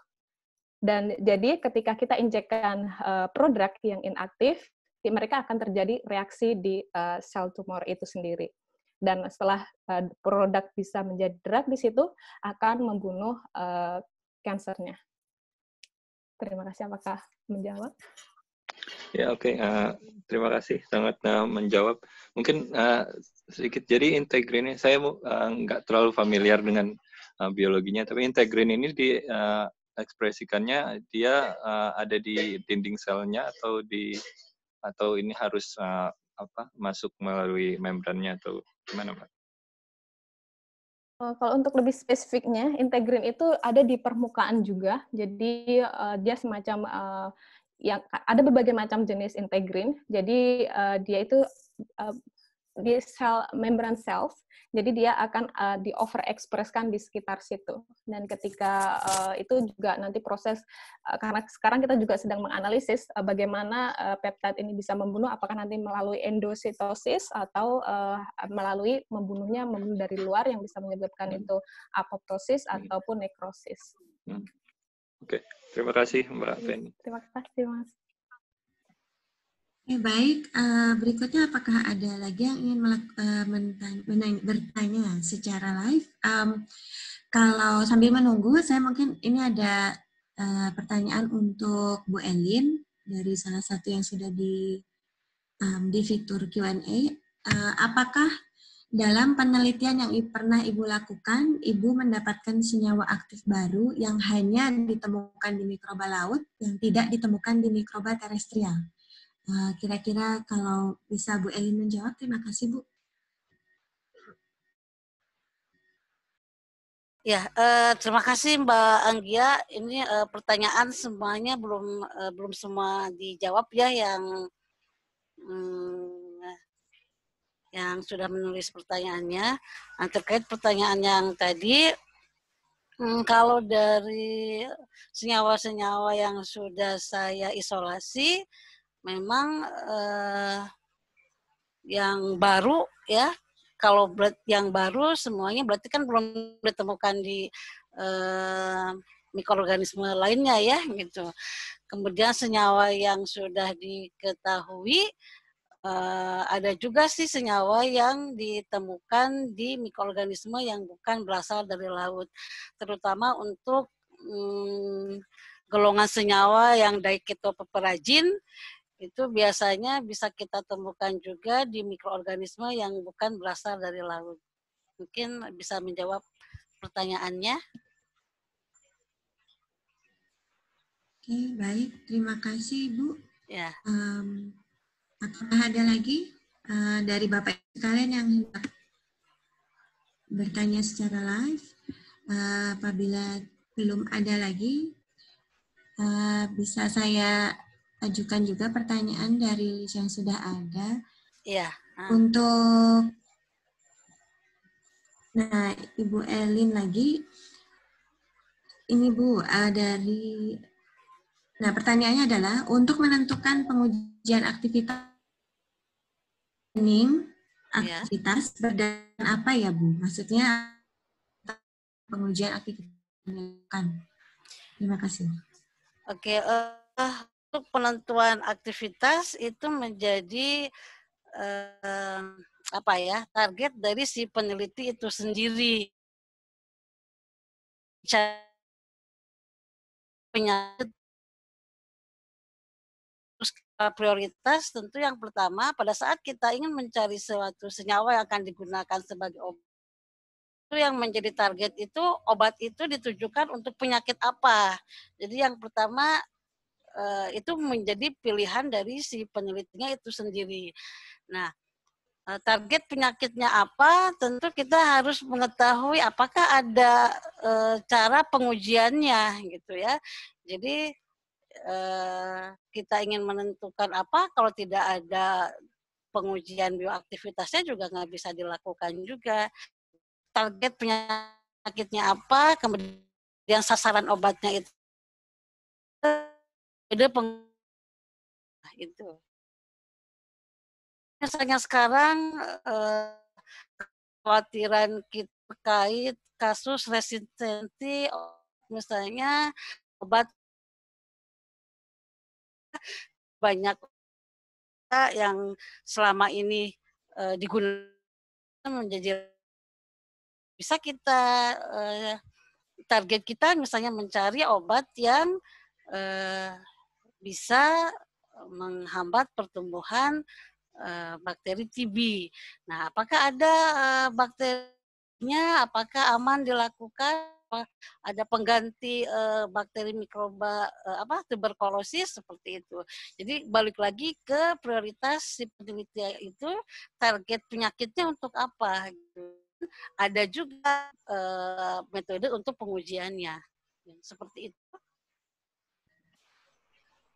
Dan jadi ketika kita injekkan uh, eh, produk yang inaktif, mereka akan terjadi reaksi di uh, sel tumor itu sendiri. Dan setelah uh, produk bisa menjadi drug di situ, akan membunuh uh, Terima kasih apakah menjawab? Ya oke, okay. uh, eh, terima kasih sangat uh, menjawab. Mungkin uh, sedikit jadi integrin ini saya uh, nggak terlalu familiar dengan uh, biologinya, tapi integrin ini di uh, ekspresikannya dia uh, ada di dinding selnya atau di atau ini harus uh, apa masuk melalui membrannya atau gimana pak? Kalau untuk lebih spesifiknya, integrin itu ada di permukaan juga. Jadi uh, dia semacam uh, yang ada berbagai macam jenis integrin. Jadi uh, dia itu uh, di sel membran cells, jadi dia akan uh, eh, di overexpresskan di sekitar situ. Dan ketika uh, itu juga nanti proses uh, karena sekarang kita juga sedang menganalisis uh, bagaimana uh, peptide ini bisa membunuh, apakah nanti melalui endositosis atau uh, melalui membunuhnya membunuh dari luar yang bisa menyebabkan hmm. itu apoptosis iya. ataupun nekrosis. Hmm. Oke, terima kasih Mbak iya, Feni. Terima kasih Mas. Ya, eh baik, berikutnya apakah ada lagi yang ingin eh, bertanya secara live? Um, kalau sambil menunggu, saya mungkin ini ada uh, pertanyaan untuk Bu Elin dari salah satu yang sudah di um, di fitur Q&A. Uh, eh, apakah dalam penelitian yang pernah Ibu lakukan, Ibu mendapatkan senyawa aktif baru yang hanya ditemukan di mikroba laut, yang tidak ditemukan di mikroba terestrial. Eh, kira-kira kalau bisa Bu Elin menjawab, terima kasih Bu. Ya, eh, terima kasih Mbak Anggia. Ini eh, pertanyaan semuanya belum belum semua dijawab ya yang hmm, yang sudah menulis pertanyaannya. Nah, terkait pertanyaan yang tadi, hmm, kalau dari senyawa-senyawa yang sudah saya isolasi, memang eh, yang baru ya, kalau yang baru semuanya berarti kan belum ditemukan di eh, mikroorganisme lainnya ya gitu. Kemudian senyawa yang sudah diketahui uh, ada juga sih senyawa yang ditemukan di mikroorganisme yang bukan berasal dari laut, terutama untuk um, golongan senyawa yang peperajin itu biasanya bisa kita temukan juga di mikroorganisme yang bukan berasal dari laut. Mungkin bisa menjawab pertanyaannya. Oke, baik. Terima kasih, Bu. Ya. Um, Apakah ada lagi uh, dari Bapak sekalian yang bertanya secara live? Uh, apabila belum ada lagi, uh, bisa saya ajukan juga pertanyaan dari yang sudah ada. Iya. Uh. Untuk Nah, Ibu Elin lagi. Ini Bu, uh, dari Nah, pertanyaannya adalah untuk menentukan pengujian aktivitas planning iya. aktivitas ya. berdasarkan apa ya Bu? Maksudnya pengujian aktivitas Terima kasih. Oke, uh, untuk penentuan aktivitas itu menjadi uh, apa ya target dari si peneliti itu sendiri. Penyakit Eh, prioritas tentu yang pertama pada saat kita ingin mencari suatu senyawa yang akan digunakan sebagai obat itu yang menjadi target itu obat itu ditujukan untuk penyakit apa. Jadi yang pertama eh, itu menjadi pilihan dari si penelitinya itu sendiri. Nah, eh, target penyakitnya apa? Tentu kita harus mengetahui apakah ada cara pengujiannya gitu ya. Jadi Eh, kita ingin menentukan apa kalau tidak ada pengujian bioaktivitasnya juga nggak bisa dilakukan juga target penyakitnya apa kemudian sasaran obatnya itu ide peng itu misalnya sekarang eh, kekhawatiran kita terkait kasus resistensi misalnya obat banyak yang selama ini uh, digunakan menjadi bisa kita uh, target kita misalnya mencari obat yang uh, bisa menghambat pertumbuhan uh, bakteri TB. Nah, apakah ada uh, bakterinya? Apakah aman dilakukan? ada pengganti uh, bakteri mikroba uh, apa tuberkulosis seperti itu. Jadi balik lagi ke prioritas si peneliti itu target penyakitnya untuk apa Ada juga uh, metode untuk pengujiannya. Seperti itu.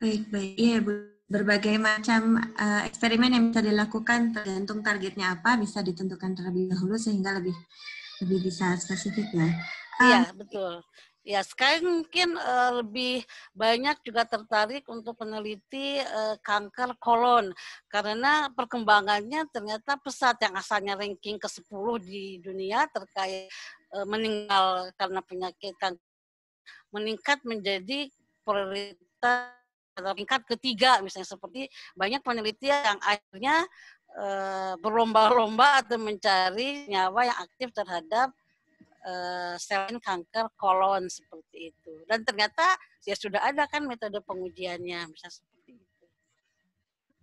Baik, baik. ya berbagai macam uh, eksperimen yang bisa dilakukan tergantung targetnya apa bisa ditentukan terlebih dahulu sehingga lebih lebih bisa spesifik ya. Iya, ah. betul. Ya, sekarang mungkin uh, lebih banyak juga tertarik untuk peneliti uh, eh, kanker kolon karena perkembangannya ternyata pesat yang asalnya ranking ke-10 di dunia terkait uh, meninggal karena penyakit kanker meningkat menjadi prioritas tingkat ketiga misalnya seperti banyak penelitian yang akhirnya berlomba-lomba atau mencari nyawa yang aktif terhadap Eh, selain kanker kolon seperti itu. Dan ternyata ya sudah ada kan metode pengujiannya bisa seperti itu.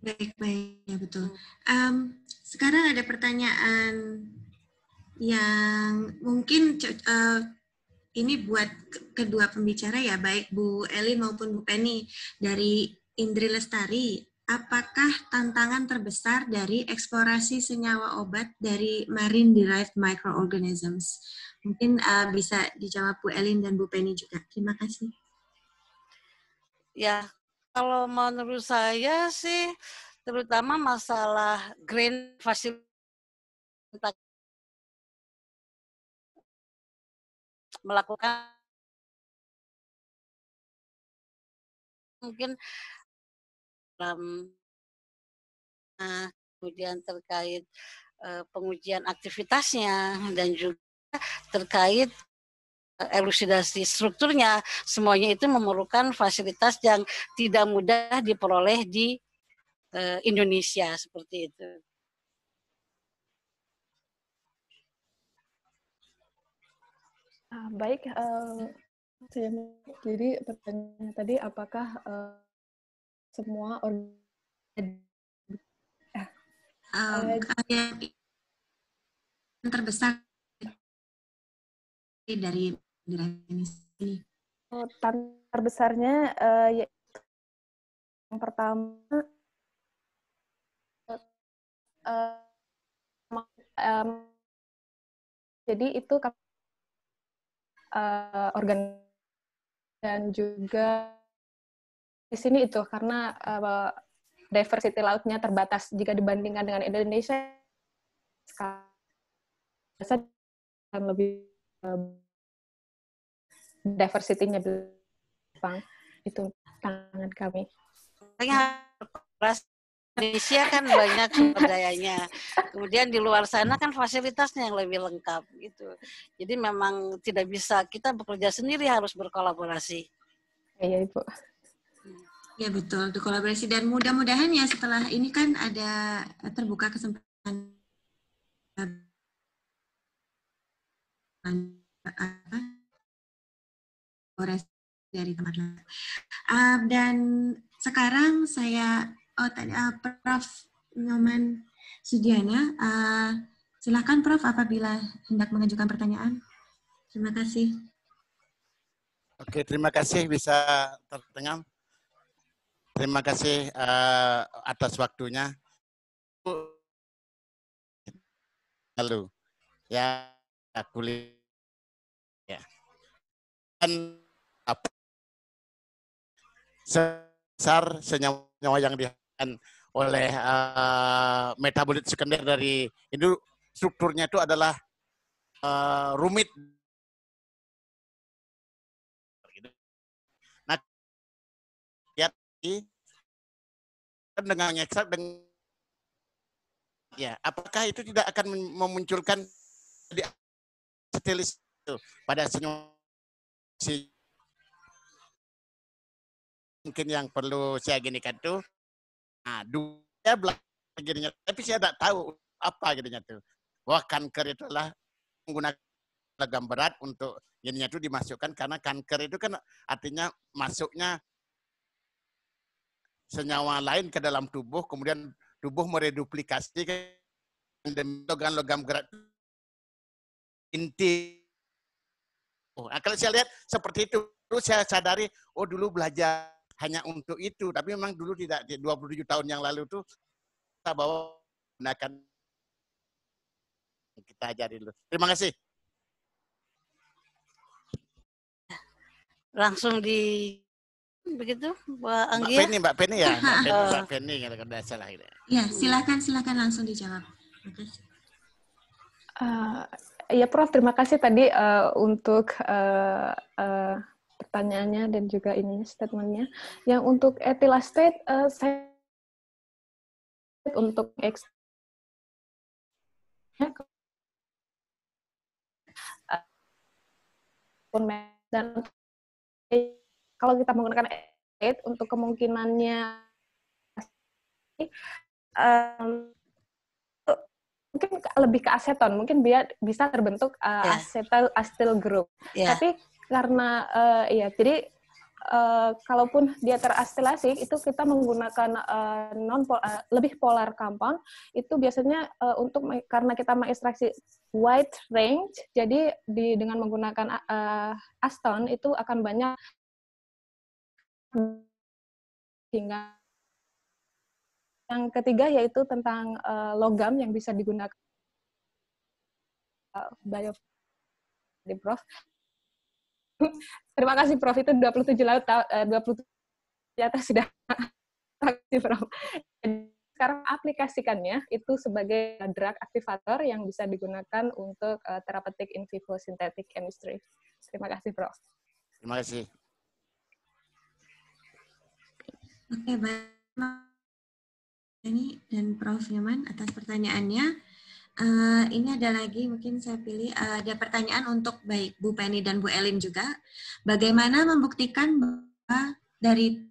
Baik baik ya betul. Um, sekarang ada pertanyaan yang mungkin uh, ini buat kedua pembicara ya baik Bu Elin maupun Bu Penny dari Indri Lestari apakah tantangan terbesar dari eksplorasi senyawa obat dari marine derived microorganisms? Mungkin uh, bisa dijawab Bu Elin dan Bu Penny juga. Terima kasih. Ya, kalau menurut saya sih terutama masalah green facility melakukan mungkin dalam nah, kemudian terkait pengujian aktivitasnya dan juga terkait elusidasi strukturnya semuanya itu memerlukan fasilitas yang tidak mudah diperoleh di Indonesia seperti itu. Ah, baik, um, jadi pertanyaan tadi apakah uh, semua organ um, terbesar dari ini oh, terbesarnya uh, yang pertama uh, um, jadi itu uh, organ dan juga di sini itu karena uh, diversity lautnya terbatas jika dibandingkan dengan Indonesia biasa lebih uh, diversity-nya Jepang itu tangan kami. Indonesia kan banyak budayanya. Kemudian di luar sana kan fasilitasnya yang lebih lengkap gitu. Jadi memang tidak bisa kita bekerja sendiri harus berkolaborasi. Iya, Ibu. Ya betul, untuk kolaborasi dan mudah-mudahan ya setelah ini kan ada eh, terbuka kesempatan apa kolaborasi dari teman-teman. Uh, dan sekarang saya oh tadi uh, Prof Nyoman Sudiana, uh, silakan Prof apabila hendak mengajukan pertanyaan. Terima kasih. Oke, terima kasih bisa terdengar. Terima kasih uh, atas waktunya. Lalu ya aku ya. dan apa sebesar senyawa yang dihasilkan oleh uh, metabolit sekunder dari itu strukturnya itu adalah uh, rumit Nah, lihat di Kan dengan eksak dengan ya apakah itu tidak akan memunculkan di stilis itu pada senyum si mungkin yang perlu saya ginikan tuh nah dua belakang gini tapi saya tidak tahu apa gini tuh bahwa kanker itu adalah menggunakan logam berat untuk gininya itu dimasukkan karena kanker itu kan artinya masuknya senyawa lain ke dalam tubuh, kemudian tubuh mereduplikasi ke logam-logam gerak inti. Oh, nah kalau saya lihat seperti itu, saya sadari, oh dulu belajar hanya untuk itu. Tapi memang dulu tidak 27 tahun yang lalu itu kita bawa gunakan kita ajari dulu. Terima kasih. Langsung di begitu Mbak Anggia? Mbak Penny, Mbak Penny ya, Mbak Penny, Mbak uh-huh. Penny kalau salah. Gitu. Ya, silakan silakan langsung dijawab. Uh, ya Prof, terima kasih tadi uh, untuk uh, uh, pertanyaannya dan juga ini statementnya. Yang untuk ethyl state, uh, saya untuk X ya, uh, dan kalau kita menggunakan aid untuk kemungkinannya um, mungkin lebih ke aseton mungkin biar bisa terbentuk uh, eh, yeah. acetyl acetyl group yeah. tapi karena uh, ya jadi uh, kalaupun dia terastilasi itu kita menggunakan uh, non -pol, uh, lebih polar compound itu biasanya uh, untuk karena kita mengekstraksi wide range jadi di dengan menggunakan uh, aston itu akan banyak hingga yang ketiga yaitu tentang uh, logam yang bisa digunakan uh, bio di Prof. Terima kasih Prof itu 27 laut eh, uh, 27 di atas sudah kasih Prof. Sekarang aplikasikannya itu sebagai drug aktivator yang bisa digunakan untuk uh, eh, terapeutik in vivo synthetic chemistry. Terima kasih Prof. Terima kasih. Oke, baik. Ini dan Prof. Yaman atas pertanyaannya. Uh, ini ada lagi mungkin saya pilih uh, ada pertanyaan untuk baik Bu Penny dan Bu Elin juga. Bagaimana membuktikan bahwa dari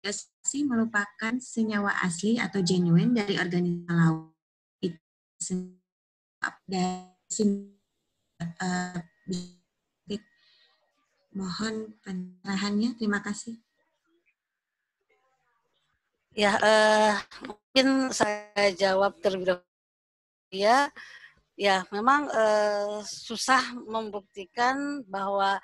organisasi merupakan senyawa asli atau genuine dari organisme laut itu dan Mohon pencerahannya. Terima kasih. Ya, eh, mungkin saya jawab terlebih dahulu. Ya, ya memang eh, susah membuktikan bahwa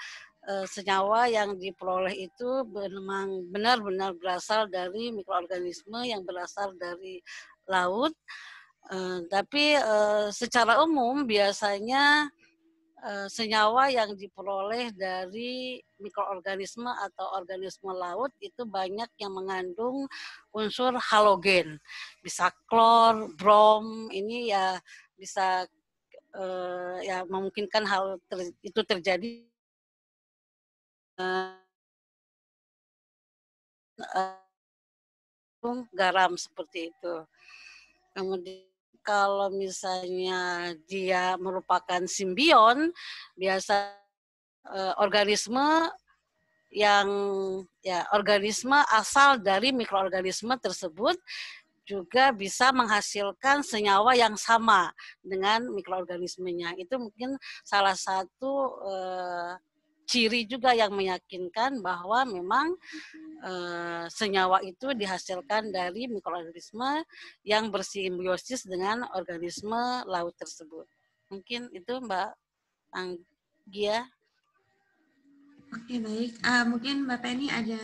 eh, senyawa yang diperoleh itu memang benar-benar berasal dari mikroorganisme yang berasal dari laut. Uh, tapi uh, secara umum biasanya Eh, senyawa yang diperoleh dari mikroorganisme atau organisme laut itu banyak yang mengandung unsur halogen. Bisa klor, brom, ini ya bisa eh, ya memungkinkan hal ter, itu terjadi eh, garam seperti itu. Kemudian kalau misalnya dia merupakan simbion, biasa eh, organisme yang ya organisme asal dari mikroorganisme tersebut juga bisa menghasilkan senyawa yang sama dengan mikroorganismenya. Itu mungkin salah satu eh, ciri juga yang meyakinkan bahwa memang e, senyawa itu dihasilkan dari mikroorganisme yang bersimbiosis dengan organisme laut tersebut. Mungkin itu Mbak Anggia. Oke baik, uh, mungkin Mbak Penny ada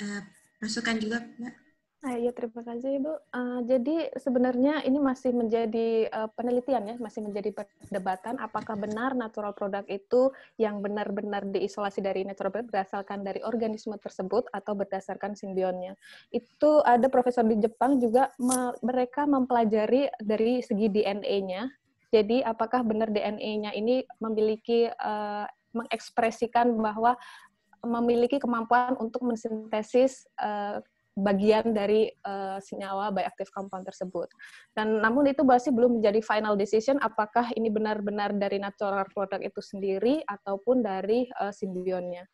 uh, masukan juga Mbak. Ah, ya terima kasih Ibu. Uh, jadi sebenarnya ini masih menjadi uh, penelitian ya, masih menjadi perdebatan apakah benar natural product itu yang benar-benar diisolasi dari natural product berdasarkan dari organisme tersebut atau berdasarkan simbionnya. Itu ada profesor di Jepang juga me mereka mempelajari dari segi DNA-nya. Jadi apakah benar DNA-nya ini memiliki uh, mengekspresikan bahwa memiliki kemampuan untuk mensintesis uh, bagian dari uh, eh, senyawa bioaktif compound tersebut. Dan namun itu masih belum menjadi final decision apakah ini benar-benar dari natural product itu sendiri ataupun dari uh, simbionnya.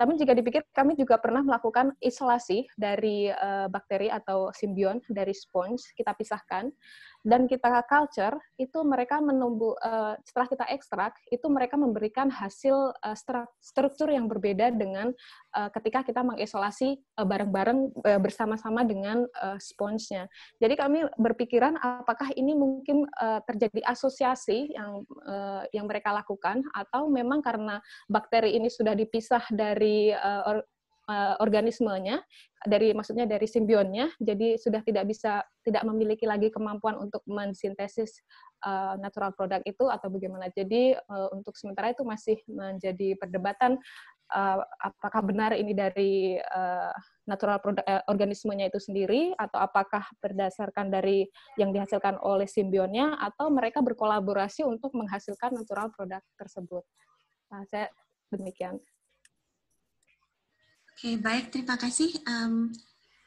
Tapi jika dipikir, kami juga pernah melakukan isolasi dari uh, bakteri atau simbion dari sponge. Kita pisahkan dan kita culture itu mereka menunggu uh, eh, setelah kita ekstrak itu mereka memberikan hasil uh, struktur yang berbeda dengan uh, ketika kita mengisolasi uh, bareng-bareng uh, bersama-sama dengan uh, sponsnya. Jadi kami berpikiran apakah ini mungkin uh, terjadi asosiasi yang uh, yang mereka lakukan atau memang karena bakteri ini sudah dipisah dari uh, Eh, organismenya dari maksudnya dari simbionnya jadi sudah tidak bisa tidak memiliki lagi kemampuan untuk mensintesis uh, natural product itu atau bagaimana jadi uh, untuk sementara itu masih menjadi perdebatan uh, apakah benar ini dari uh, natural product uh, organismenya itu sendiri atau apakah berdasarkan dari yang dihasilkan oleh simbionnya atau mereka berkolaborasi untuk menghasilkan natural product tersebut nah, saya demikian Oke, baik. Terima kasih. Um,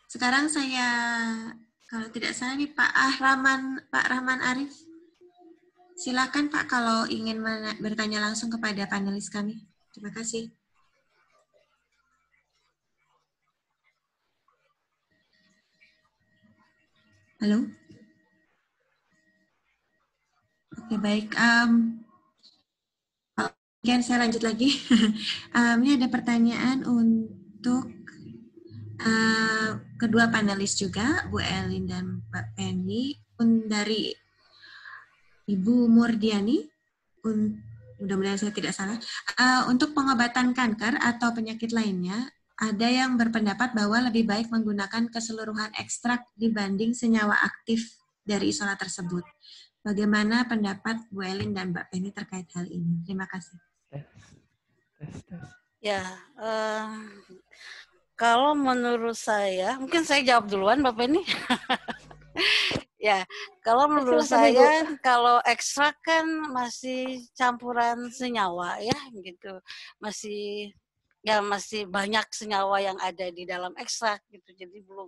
sekarang saya, kalau tidak salah nih Pak Rahman, Pak Rahman Arif. Silakan Pak kalau ingin bertanya langsung kepada panelis kami. Terima kasih. Halo? Oke, baik. Um, Mungkin saya lanjut lagi. um, ini ada pertanyaan untuk untuk uh, kedua panelis juga, Bu Elin dan Pak Penny, pun dari Ibu Murdiani, mudah-mudahan saya tidak salah, uh, untuk pengobatan kanker atau penyakit lainnya, ada yang berpendapat bahwa lebih baik menggunakan keseluruhan ekstrak dibanding senyawa aktif dari isola tersebut. Bagaimana pendapat Bu Elin dan Mbak Penny terkait hal ini? Terima kasih. Tes, tes, tes. Ya, uh, kalau menurut saya, mungkin saya jawab duluan Bapak ini. ya, kalau ya, menurut Silahkan saya, Ibu. kalau ekstrak kan masih campuran senyawa ya, gitu. Masih ya masih banyak senyawa yang ada di dalam ekstrak gitu jadi belum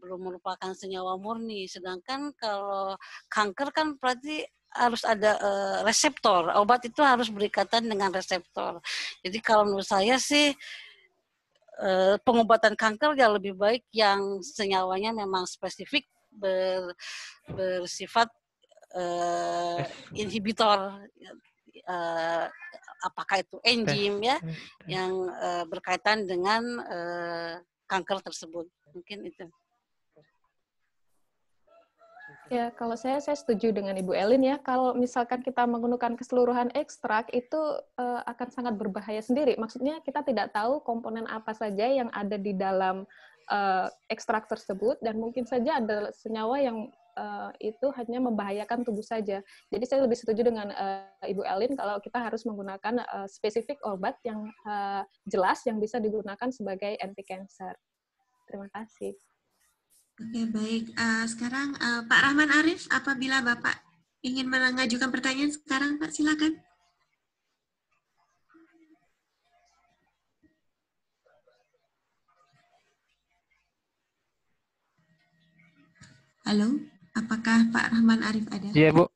belum merupakan senyawa murni sedangkan kalau kanker kan berarti harus ada uh, reseptor. Obat itu harus berikatan dengan reseptor. Jadi kalau menurut saya sih uh, pengobatan kanker ya lebih baik yang senyawanya memang spesifik ber, bersifat uh, inhibitor uh, apakah itu enzim ya yang uh, berkaitan dengan uh, kanker tersebut. Mungkin itu. Ya, kalau saya saya setuju dengan Ibu Elin ya. Kalau misalkan kita menggunakan keseluruhan ekstrak itu uh, akan sangat berbahaya sendiri. Maksudnya kita tidak tahu komponen apa saja yang ada di dalam uh, ekstrak tersebut dan mungkin saja ada senyawa yang uh, itu hanya membahayakan tubuh saja. Jadi saya lebih setuju dengan uh, Ibu Elin kalau kita harus menggunakan uh, spesifik obat yang uh, jelas yang bisa digunakan sebagai anti cancer. Terima kasih. Oke, baik. Uh, sekarang uh, Pak Rahman Arif, apabila Bapak ingin mengajukan pertanyaan sekarang, Pak, silakan. Halo, apakah Pak Rahman Arif ada? Iya, Bu.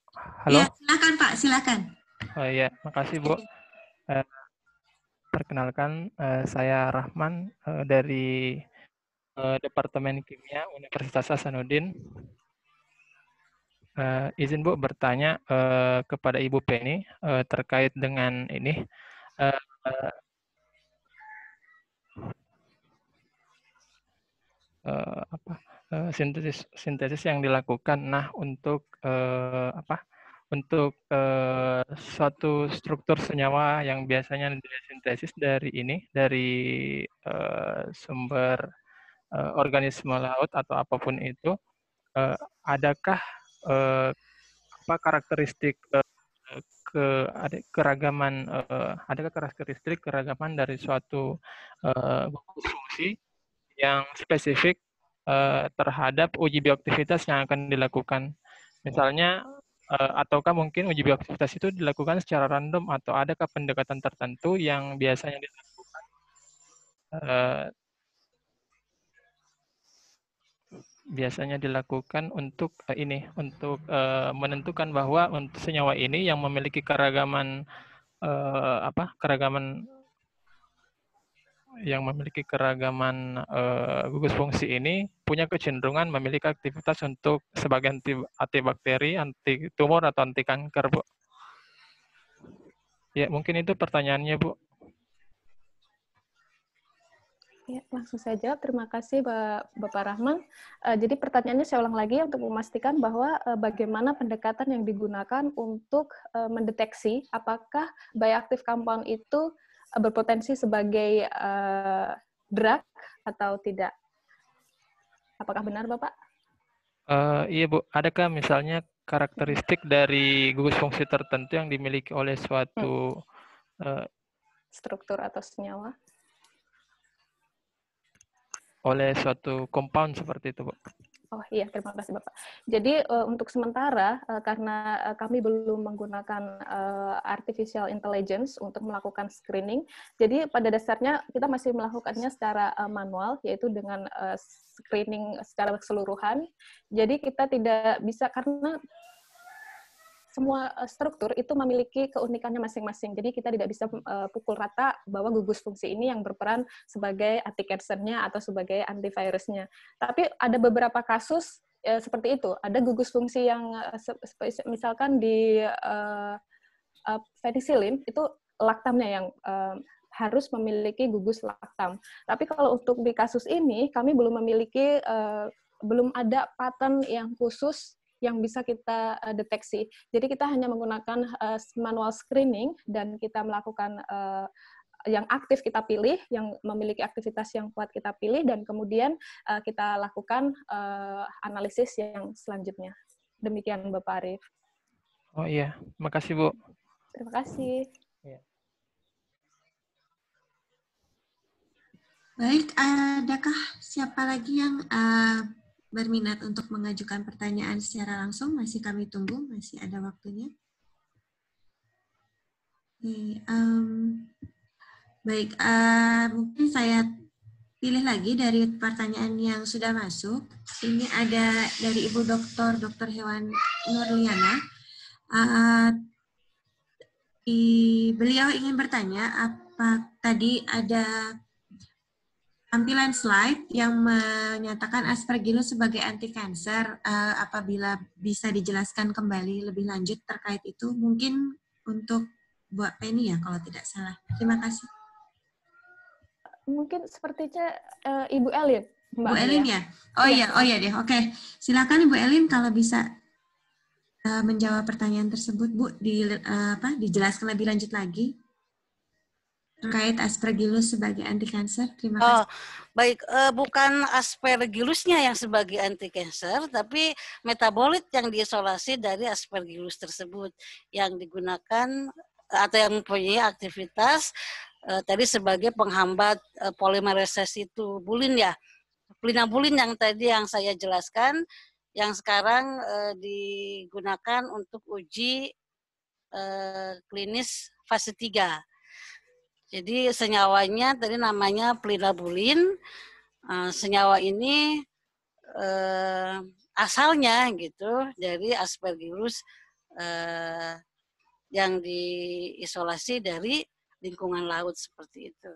Halo. Ya, silakan, Pak, silakan. Oh iya, makasih, Bu. Uh, perkenalkan, uh, saya Rahman uh, dari Eh, Departemen Kimia Universitas Hasanuddin. Uh, izin Bu bertanya uh, kepada Ibu Penny uh, terkait dengan ini uh, uh, apa uh, sintesis sintesis yang dilakukan nah untuk uh, apa untuk uh, suatu struktur senyawa yang biasanya disintesis dari ini dari uh, sumber uh, organisme laut atau apapun itu, uh, adakah uh, apa karakteristik uh, ke keragaman uh, adakah karakteristik keragaman dari suatu uh, fungsi yang spesifik uh, terhadap uji bioaktivitas yang akan dilakukan misalnya ataukah mungkin uji bioaktivitas itu dilakukan secara random atau adakah pendekatan tertentu yang biasanya dilakukan biasanya dilakukan untuk uh, ini untuk uh, menentukan bahwa untuk senyawa ini yang memiliki keragaman uh, apa keragaman yang memiliki keragaman uh, gugus fungsi ini punya kecenderungan memiliki aktivitas untuk sebagai anti antibakteri, anti tumor atau anti kanker, Bu. Ya, mungkin itu pertanyaannya, Bu. Ya, langsung saya jawab. Terima kasih Bapak Rahman. Eh, jadi pertanyaannya saya ulang lagi ya, untuk memastikan bahwa eh, bagaimana pendekatan yang digunakan untuk eh, mendeteksi apakah bioaktif compound itu berpotensi sebagai drug atau tidak. Apakah benar Bapak? Uh, iya Bu, adakah misalnya karakteristik dari gugus fungsi tertentu yang dimiliki oleh suatu hmm. uh, struktur atau senyawa? oleh suatu compound seperti itu, Bu? Oh iya, terima kasih Bapak. Jadi uh, untuk sementara uh, karena eh, kami belum menggunakan uh, artificial intelligence untuk melakukan screening, jadi pada dasarnya kita masih melakukannya secara uh, manual, yaitu dengan uh, screening secara keseluruhan. Jadi kita tidak bisa karena semua e, struktur itu memiliki keunikannya masing-masing. Jadi kita tidak bisa e, pukul rata bahwa gugus fungsi ini yang berperan sebagai anti cancernya atau sebagai antivirusnya. Tapi ada beberapa kasus e, seperti itu. Ada gugus fungsi yang misalkan di uh, uh, penicillin itu laktamnya yang harus memiliki gugus laktam. Tapi kalau untuk di kasus ini kami belum memiliki belum ada paten yang khusus yang bisa kita uh, deteksi. Jadi kita hanya menggunakan uh, manual screening dan kita melakukan uh, yang aktif kita pilih, yang memiliki aktivitas yang kuat kita pilih, dan kemudian uh, kita lakukan uh, analisis yang selanjutnya. Demikian Bapak Arief. Oh iya, terima kasih Bu. Terima kasih. Iya. Baik, adakah siapa lagi yang uh, berminat untuk mengajukan pertanyaan secara langsung, masih kami tunggu, masih ada waktunya. Oke, um, baik, uh, mungkin saya pilih lagi dari pertanyaan yang sudah masuk. Ini ada dari Ibu Dokter Dokter Hewan Nurliana. Uh, beliau ingin bertanya, apa tadi ada tampilan slide yang menyatakan aspergillus sebagai anti kanker Uh, eh, apabila bisa dijelaskan kembali lebih lanjut terkait itu, mungkin untuk buat Penny ya kalau tidak salah. Terima kasih. Mungkin sepertinya uh, eh, Ibu Elin. Mbak Bu Elin ya? Oh iya. iya, oh iya deh. Oke, okay. silakan Ibu Elin kalau bisa uh, menjawab pertanyaan tersebut, Bu, di, uh, apa, dijelaskan lebih lanjut lagi terkait aspergillus sebagai anti kanker. Terima oh, kasih. Oh, baik, e, bukan aspergillusnya yang sebagai anti kanker, tapi metabolit yang diisolasi dari aspergillus tersebut yang digunakan eh, atau yang mempunyai aktivitas e, tadi sebagai penghambat e, polimerisasi itu bulin ya. Plinabulin yang tadi yang saya jelaskan yang sekarang e, digunakan untuk uji e, klinis fase 3 jadi senyawanya tadi namanya plinabulin. Eh, senyawa ini uh, asalnya gitu dari aspergillus uh, yang diisolasi dari lingkungan laut seperti itu.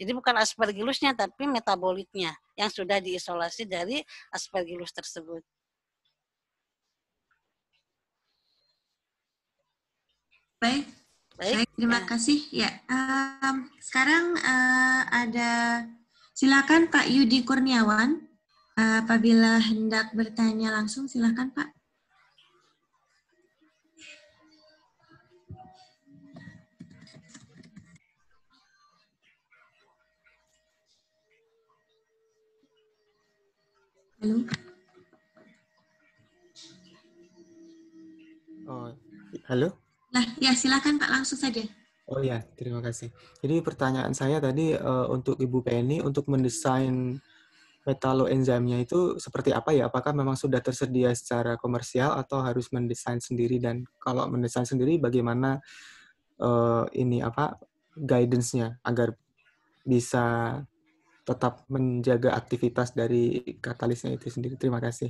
Jadi bukan aspergillusnya tapi metabolitnya yang sudah diisolasi dari aspergillus tersebut. Baik, Baik. Baik, terima eh, kasih. Ya, um, sekarang uh, ada silakan Pak Yudi Kurniawan. Uh, apabila hendak bertanya langsung, silakan Pak. Halo. Oh, halo. Nah, ya silakan Pak langsung saja. Oh ya, terima kasih. Jadi pertanyaan saya tadi uh, untuk Ibu Penny untuk mendesain metaloenzimnya itu seperti apa ya? Apakah memang sudah tersedia secara komersial atau harus mendesain sendiri dan kalau mendesain sendiri bagaimana uh, ini apa guidance-nya agar bisa tetap menjaga aktivitas dari katalisnya itu sendiri. Terima kasih.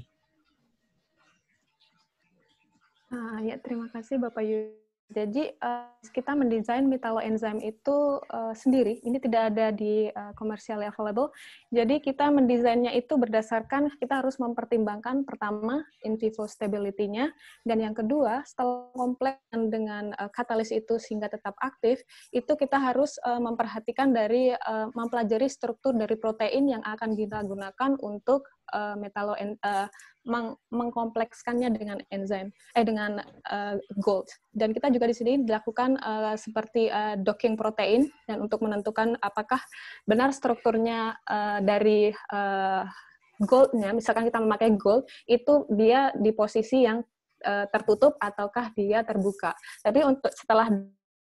Ah, ya, terima kasih Bapak Yudi. Jadi uh, kita mendesain enzim itu uh, sendiri. Ini tidak ada di uh, available. Jadi kita mendesainnya itu berdasarkan kita harus mempertimbangkan pertama in vivo stability-nya dan yang kedua setelah kompleks dengan uh, katalis itu sehingga tetap aktif, itu kita harus uh, memperhatikan dari uh, mempelajari struktur dari protein yang akan kita gunakan untuk uh, metalo uh, meng mengkomplekskannya dengan enzim eh dengan uh, gold dan kita juga di sini dilakukan uh, seperti uh, docking protein dan untuk menentukan apakah benar strukturnya uh, dari uh, goldnya misalkan kita memakai gold itu dia di posisi yang uh, tertutup ataukah dia terbuka tapi untuk setelah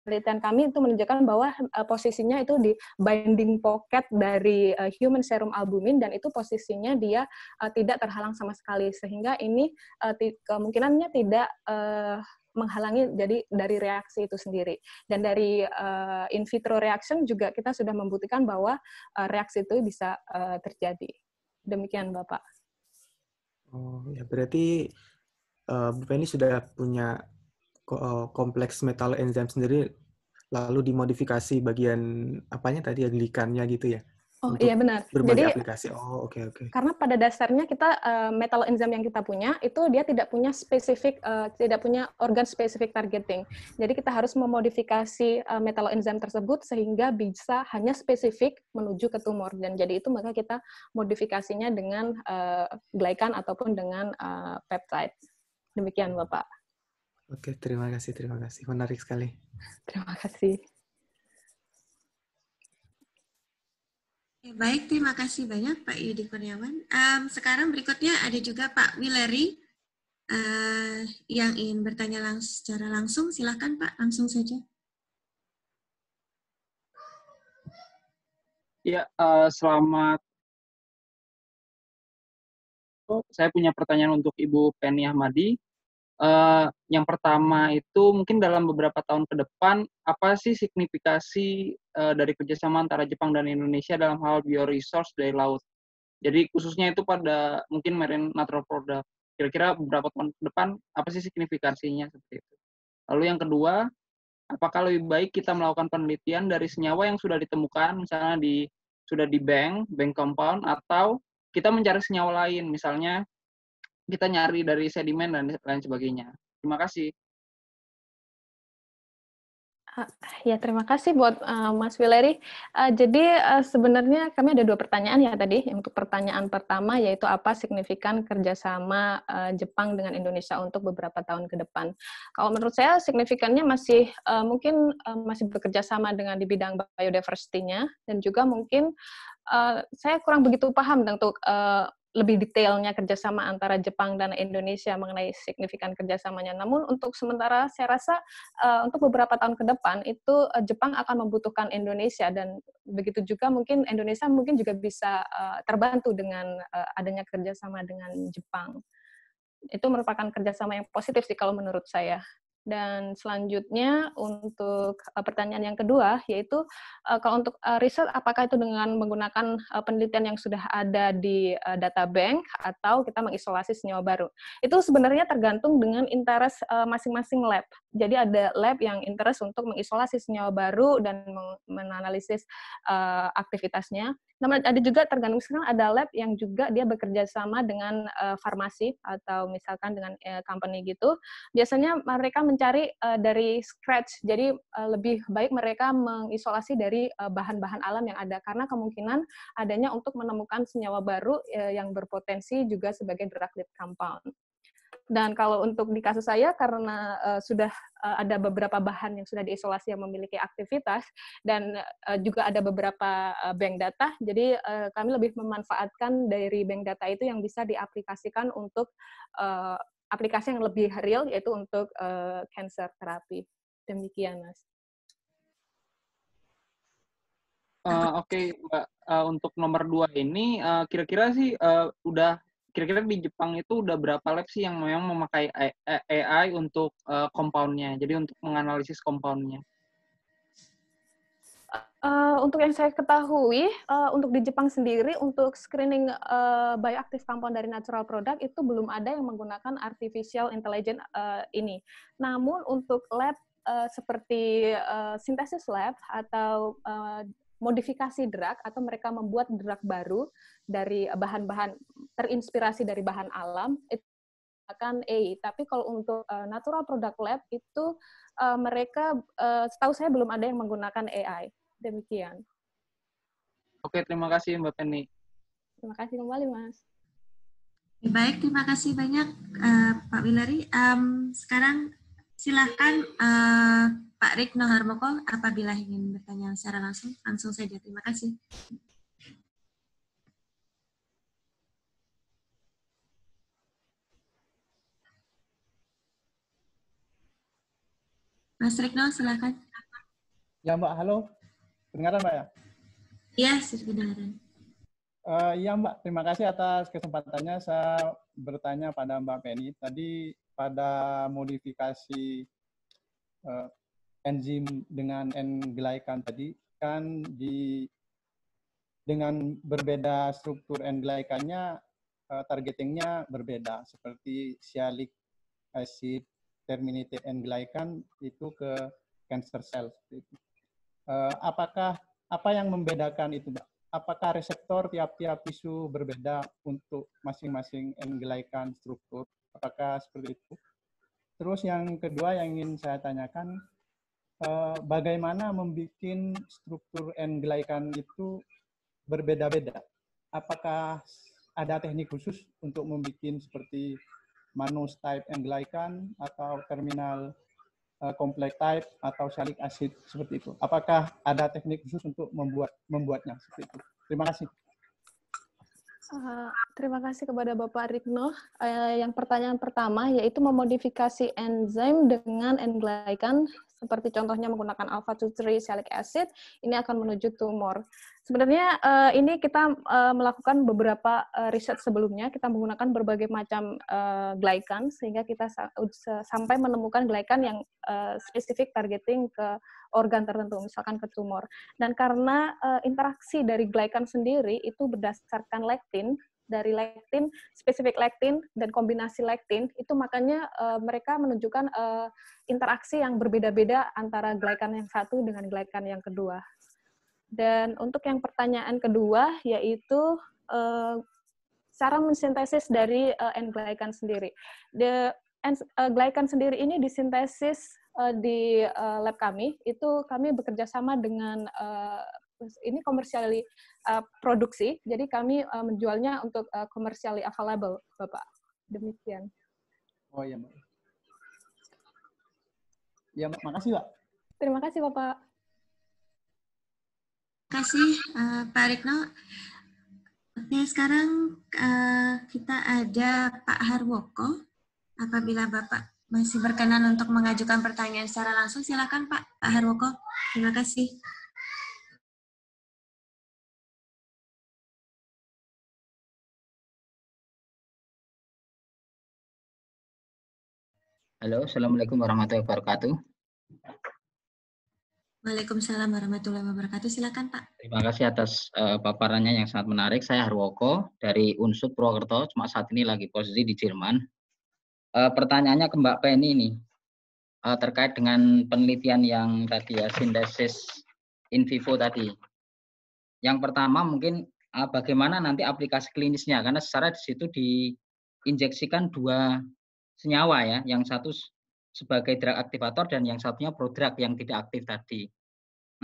penelitian kami itu menunjukkan bahwa uh, posisinya itu di binding pocket dari uh, human serum albumin dan itu posisinya dia uh, tidak terhalang sama sekali sehingga ini uh, kemungkinannya tidak uh, menghalangi jadi dari reaksi itu sendiri dan dari uh, in vitro reaction juga kita sudah membuktikan bahwa uh, reaksi itu bisa uh, terjadi demikian bapak. Oh ya berarti uh, bapak ini sudah punya Eh, kompleks metal enzim sendiri lalu dimodifikasi bagian apanya tadi ya glikannya gitu ya Oh untuk iya benar. Jadi aplikasi. Oh oke okay, oke. Okay. Karena pada dasarnya kita uh, metal enzyme yang kita punya itu dia tidak punya spesifik uh, tidak punya organ spesifik targeting. Jadi kita harus memodifikasi uh, metal enzyme tersebut sehingga bisa hanya spesifik menuju ke tumor dan jadi itu maka kita modifikasinya dengan uh, glycan ataupun dengan uh, peptide. Demikian Bapak. Oke, terima kasih, terima kasih. Menarik sekali. Terima kasih. Baik, terima kasih banyak Pak Yudi Kurniawan. Um, sekarang berikutnya ada juga Pak Wileri uh, yang ingin bertanya langs secara langsung. Silahkan Pak, langsung saja. Ya, uh, selamat. Saya punya pertanyaan untuk Ibu Penny Ahmadi uh, yang pertama itu mungkin dalam beberapa tahun ke depan apa sih signifikasi uh, dari kerjasama antara Jepang dan Indonesia dalam hal bioresource dari laut? Jadi khususnya itu pada mungkin marine natural product. Kira-kira beberapa tahun ke depan apa sih signifikansinya seperti itu? Lalu yang kedua, apakah lebih baik kita melakukan penelitian dari senyawa yang sudah ditemukan misalnya di sudah di bank, bank compound atau kita mencari senyawa lain misalnya kita nyari dari sedimen dan lain sebagainya. Terima kasih. Ah, ya, terima kasih buat uh, Mas Wileri. Uh, jadi uh, sebenarnya kami ada dua pertanyaan ya tadi. Untuk pertanyaan pertama yaitu apa signifikan kerjasama uh, Jepang dengan Indonesia untuk beberapa tahun ke depan. Kalau menurut saya signifikannya masih uh, mungkin uh, masih bekerja sama dengan di bidang biodiversity-nya dan juga mungkin uh, saya kurang begitu paham tentang uh, lebih detailnya kerjasama antara Jepang dan Indonesia mengenai signifikan kerjasamanya. Namun untuk sementara saya rasa uh, untuk beberapa tahun ke depan itu uh, Jepang akan membutuhkan Indonesia dan begitu juga mungkin Indonesia mungkin juga bisa uh, terbantu dengan uh, adanya kerjasama dengan Jepang. Itu merupakan kerjasama yang positif sih kalau menurut saya. Dan selanjutnya untuk eh, pertanyaan yang kedua yaitu eh, kalau untuk eh, riset apakah itu dengan menggunakan penelitian yang sudah ada di uh, data bank atau kita mengisolasi senyawa baru. Itu sebenarnya tergantung dengan interest masing-masing lab. Jadi ada lab yang interest untuk mengisolasi senyawa baru dan menganalisis aktivitasnya namun ada juga tergantung sekarang ada lab yang juga dia bekerja sama dengan uh, farmasi atau misalkan dengan uh, company gitu. Biasanya mereka mencari uh, dari scratch. Jadi uh, lebih baik mereka mengisolasi dari bahan-bahan alam yang ada karena kemungkinan adanya untuk menemukan senyawa baru uh, yang berpotensi juga sebagai drug lead compound. Dan kalau untuk di kasus saya karena uh, sudah uh, ada beberapa bahan yang sudah diisolasi yang memiliki aktivitas dan uh, juga ada beberapa uh, bank data, jadi uh, kami lebih memanfaatkan dari bank data itu yang bisa diaplikasikan untuk uh, aplikasi yang lebih real yaitu untuk uh, cancer terapi. Demikian, Mas. Uh, Oke, okay, Mbak. Uh, untuk nomor dua ini, kira kira-kira sih uh, udah kira-kira di Jepang itu udah berapa lab sih yang memang memakai AI untuk uh, compoundnya, jadi untuk menganalisis compoundnya? Uh, untuk yang saya ketahui, uh, untuk di Jepang sendiri, untuk screening uh, bioaktif compound dari natural product itu belum ada yang menggunakan artificial intelligence uh, ini. Namun untuk lab uh, seperti uh, synthesis lab atau uh, modifikasi drag atau mereka membuat drag baru dari bahan-bahan terinspirasi dari bahan alam itu akan A. Tapi kalau untuk uh, natural product lab itu uh, mereka uh, setahu saya belum ada yang menggunakan AI. Demikian. Oke, terima kasih Mbak Penny. Terima kasih kembali Mas. Baik, terima kasih banyak uh, Pak Wilari. Um, sekarang silahkan uh, Pak Rikno Harmoko, apabila ingin bertanya secara langsung, langsung saja. Terima kasih. Mas Rikno, silakan. Ya Mbak, halo. Dengaran Mbak ya? Iya, kedengaran. Uh, ya Mbak, terima kasih atas kesempatannya. Saya bertanya pada Mbak Penny. Tadi pada modifikasi uh, enzim dengan n glycan tadi kan di dengan berbeda struktur n glycannya uh, targetingnya berbeda seperti sialic acid terminated n glycan itu ke cancer cell. Uh, apakah apa yang membedakan itu, pak? Apakah reseptor tiap-tiap tisu berbeda untuk masing-masing n struktur? Apakah seperti itu? Terus yang kedua yang ingin saya tanyakan, Eh, bagaimana membuat struktur n glycan itu berbeda-beda. Apakah ada teknik khusus untuk membuat seperti manus type n glycan atau terminal eh, kompleks type atau salic acid seperti itu? Apakah ada teknik khusus untuk membuat membuatnya seperti itu? Terima kasih. Uh, terima kasih kepada Bapak Rikno Uh, yang pertanyaan pertama yaitu memodifikasi enzim dengan N-glycan seperti contohnya menggunakan alpha 3 salic acid ini akan menuju tumor. Sebenarnya uh, ini kita uh, melakukan beberapa uh, riset sebelumnya kita menggunakan berbagai macam uh, glycan sehingga kita sa sampai menemukan glycan yang uh, spesifik targeting ke organ tertentu misalkan ke tumor. Dan karena uh, interaksi dari glycan sendiri itu berdasarkan lectin dari lektin, spesifik lektin dan kombinasi lektin itu makanya uh, mereka menunjukkan uh, interaksi yang berbeda-beda antara glycan yang satu dengan glycan yang kedua. Dan untuk yang pertanyaan kedua yaitu uh, cara mensintesis dari uh, N-glycan sendiri. The glycan sendiri ini disintesis uh, di uh, lab kami. Itu kami bekerja sama dengan uh, ini komersial uh, eh, produksi, jadi kami uh, menjualnya untuk uh, commercially available, Bapak. Demikian. Oh iya, Mbak. Ya, Mbak. Makasih, Pak. Terima kasih, Bapak. Terima kasih, uh, Pak Rikno. Oke, sekarang uh, kita ada Pak Harwoko. Apabila Bapak masih berkenan untuk mengajukan pertanyaan secara langsung, silakan Pak, Pak Harwoko. Terima kasih. Halo, Assalamualaikum warahmatullahi wabarakatuh. Waalaikumsalam warahmatullahi wabarakatuh. Silakan Pak. Terima kasih atas uh, paparannya yang sangat menarik. Saya Harwoko dari Unsur Purwokerto. Cuma saat ini lagi posisi di Jerman. Uh, pertanyaannya ke Mbak Penny ini uh, terkait dengan penelitian yang tadi ya sintesis in vivo tadi. Yang pertama mungkin uh, bagaimana nanti aplikasi klinisnya karena secara di situ diinjeksikan dua senyawa ya, yang satu sebagai drug aktivator dan yang satunya prodrug yang tidak aktif tadi.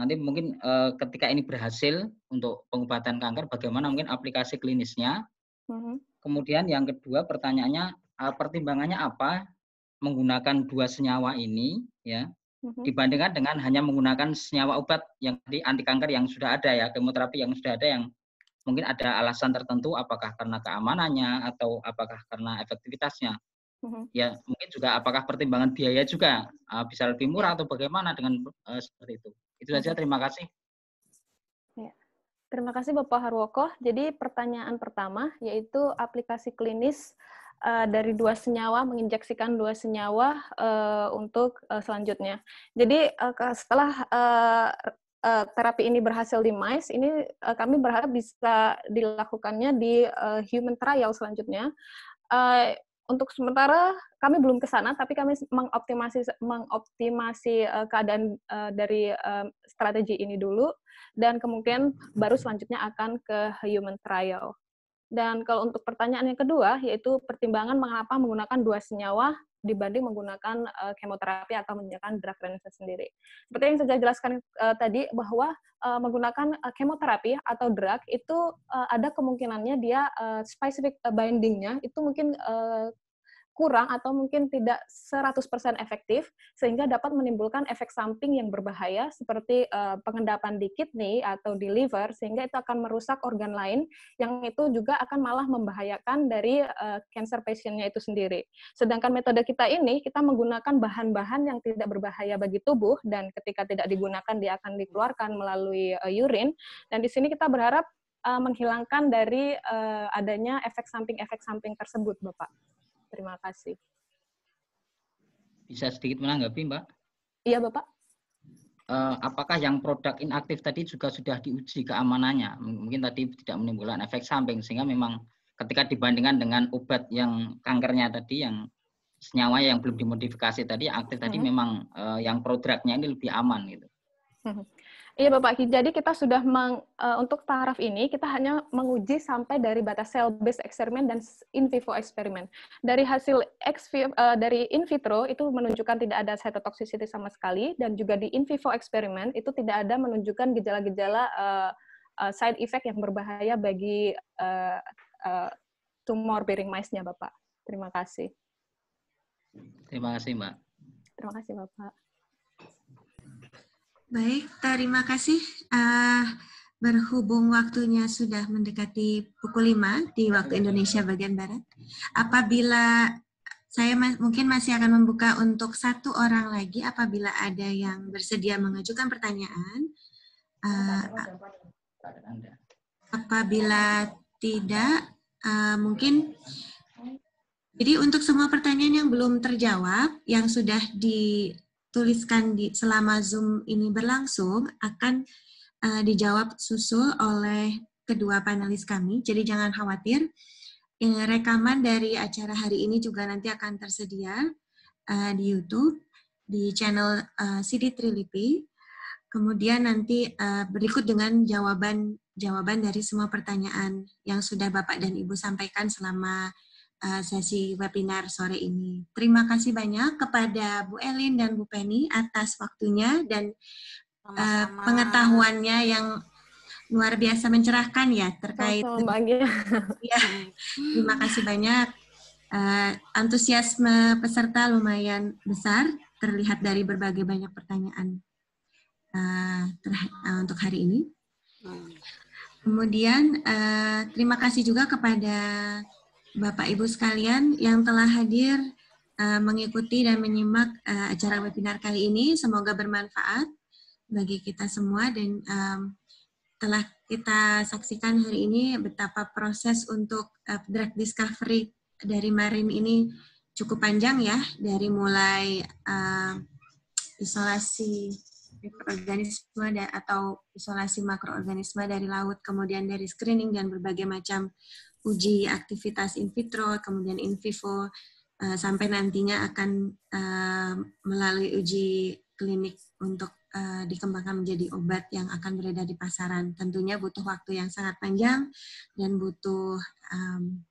Nanti mungkin e, ketika ini berhasil untuk pengobatan kanker, bagaimana mungkin aplikasi klinisnya? Mm-hmm. Kemudian yang kedua pertanyaannya, eh, pertimbangannya apa menggunakan dua senyawa ini, ya? Mhm. Dibandingkan dengan hanya menggunakan senyawa obat yang di anti kanker yang sudah ada ya, kemoterapi yang sudah ada yang mungkin ada alasan tertentu, apakah karena keamanannya atau apakah karena efektivitasnya. Mm-hmm. ya mungkin juga apakah pertimbangan biaya juga uh, bisa lebih murah atau bagaimana dengan uh, seperti itu itu saja mm-hmm. terima kasih ya. terima kasih bapak Harwoko jadi pertanyaan pertama yaitu aplikasi klinis uh, dari dua senyawa menginjeksikan dua senyawa uh, untuk uh, selanjutnya jadi uh, setelah uh, uh, terapi ini berhasil di mice, ini uh, kami berharap bisa dilakukannya di uh, human trial selanjutnya untuk sementara kami belum ke sana, tapi kami mengoptimasi mengoptimasi uh, keadaan uh, dari uh, strategi ini dulu, dan kemungkinan baru selanjutnya akan ke human trial. Dan kalau untuk pertanyaan yang kedua, yaitu pertimbangan mengapa menggunakan dua senyawa dibanding menggunakan uh, kemoterapi atau menggunakan drug renaissance sendiri. Seperti yang saya jelaskan uh, tadi bahwa uh, menggunakan uh, kemoterapi atau drug itu uh, ada kemungkinannya dia uh, spesifik bindingnya itu mungkin uh, kurang atau mungkin tidak 100% efektif sehingga dapat menimbulkan efek samping yang berbahaya seperti uh, pengendapan di kidney atau di liver sehingga itu akan merusak organ lain yang itu juga akan malah membahayakan dari uh, cancer patientnya itu sendiri. Sedangkan metode kita ini kita menggunakan bahan-bahan yang tidak berbahaya bagi tubuh dan ketika tidak digunakan dia akan dikeluarkan melalui uh, eh, urin dan di sini kita berharap menghilangkan dari adanya efek samping-efek samping tersebut, Bapak. Terima kasih. Bisa sedikit menanggapi, Mbak? Iya, Bapak. Eh, apakah yang produk inaktif tadi juga sudah diuji keamanannya? Mungkin tadi tidak menimbulkan efek samping, sehingga memang ketika dibandingkan dengan obat yang kankernya tadi, yang senyawa yang belum dimodifikasi tadi, aktif mm -hmm. tadi mm-hmm. memang eh, yang produknya ini lebih aman gitu. -hmm. Iya Bapak, jadi kita sudah meng, uh, untuk taraf ini kita hanya menguji sampai dari batas cell based eksperimen dan in vivo eksperimen. Dari hasil ex uh, dari in vitro itu menunjukkan tidak ada cytotoxicity sama sekali dan juga di in vivo eksperimen itu tidak ada menunjukkan gejala-gejala uh, uh, side effect yang berbahaya bagi uh, uh, tumor bearing mice-nya Bapak. Terima kasih. Terima kasih Mbak. Terima kasih Bapak. Baik, terima kasih. Uh, berhubung waktunya sudah mendekati pukul 5 di waktu Indonesia bagian Barat. Apabila saya ma mungkin masih akan membuka untuk satu orang lagi apabila ada yang bersedia mengajukan pertanyaan. Uh, apabila tidak, uh, mungkin jadi untuk semua pertanyaan yang belum terjawab, yang sudah di tuliskan di selama Zoom ini berlangsung akan uh, dijawab susul oleh kedua panelis kami. Jadi jangan khawatir. Uh, rekaman dari acara hari ini juga nanti akan tersedia uh, di YouTube di channel uh, eh, CD Trilipi. Kemudian nanti uh, berikut dengan jawaban jawaban dari semua pertanyaan yang sudah Bapak dan Ibu sampaikan selama Eh, sesi webinar sore ini. Terima kasih banyak kepada Bu Elin dan Bu Penny atas waktunya dan eh, pengetahuannya yang luar biasa mencerahkan ya terkait Sama -sama ya terima kasih banyak uh, antusiasme peserta lumayan besar terlihat dari berbagai banyak pertanyaan uh, uh, untuk hari ini hmm. kemudian uh, terima kasih juga kepada Bapak Ibu sekalian yang telah hadir uh, mengikuti dan menyimak uh, acara webinar kali ini. Semoga bermanfaat bagi kita semua dan um, telah kita saksikan hari ini betapa proses untuk uh, drug discovery dari Marin ini cukup panjang ya dari mulai uh, isolasi mikroorganisme atau isolasi makroorganisme dari laut kemudian dari screening dan berbagai macam uji aktivitas in vitro, kemudian in vivo, uh, sampai nantinya akan uh, melalui uji klinik untuk uh, dikembangkan menjadi obat yang akan beredar di pasaran. Tentunya butuh waktu yang sangat panjang dan butuh um,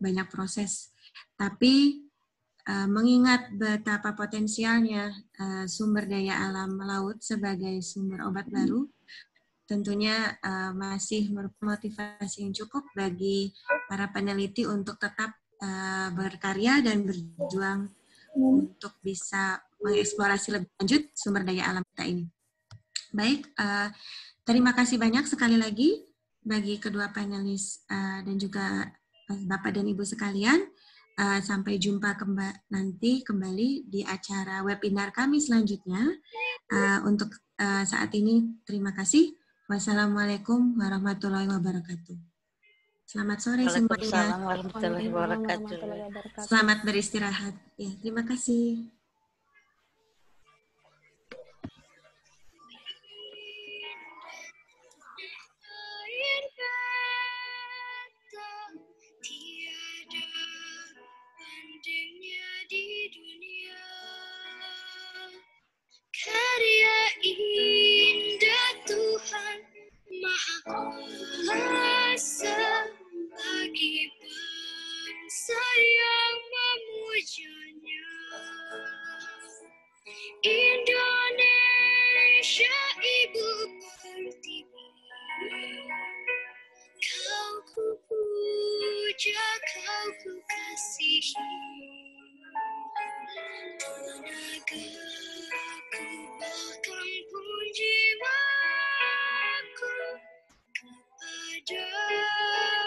banyak proses. Tapi uh, mengingat betapa potensialnya uh, sumber daya alam laut sebagai sumber obat hmm. baru, tentunya uh, masih motivasi yang cukup bagi para peneliti untuk tetap uh, berkarya dan berjuang untuk bisa mengeksplorasi lebih lanjut sumber daya alam kita ini. Baik, uh, terima kasih banyak sekali lagi bagi kedua panelis uh, dan juga Bapak dan Ibu sekalian. Uh, sampai jumpa kemba nanti kembali di acara webinar kami selanjutnya. Uh, untuk uh, saat ini, terima kasih. Wassalamualaikum warahmatullahi wabarakatuh. Selamat sore semuanya. warahmatullahi wabarakatuh. Selamat beristirahat. Ya, terima kasih. Karya ini Tuhan Maha Kuasa bagi bangsa yang memujanya. Indonesia ibu pertiwi, kau ku puja, kau ku kasihi. Tenagaku bahkan pun jiwa do.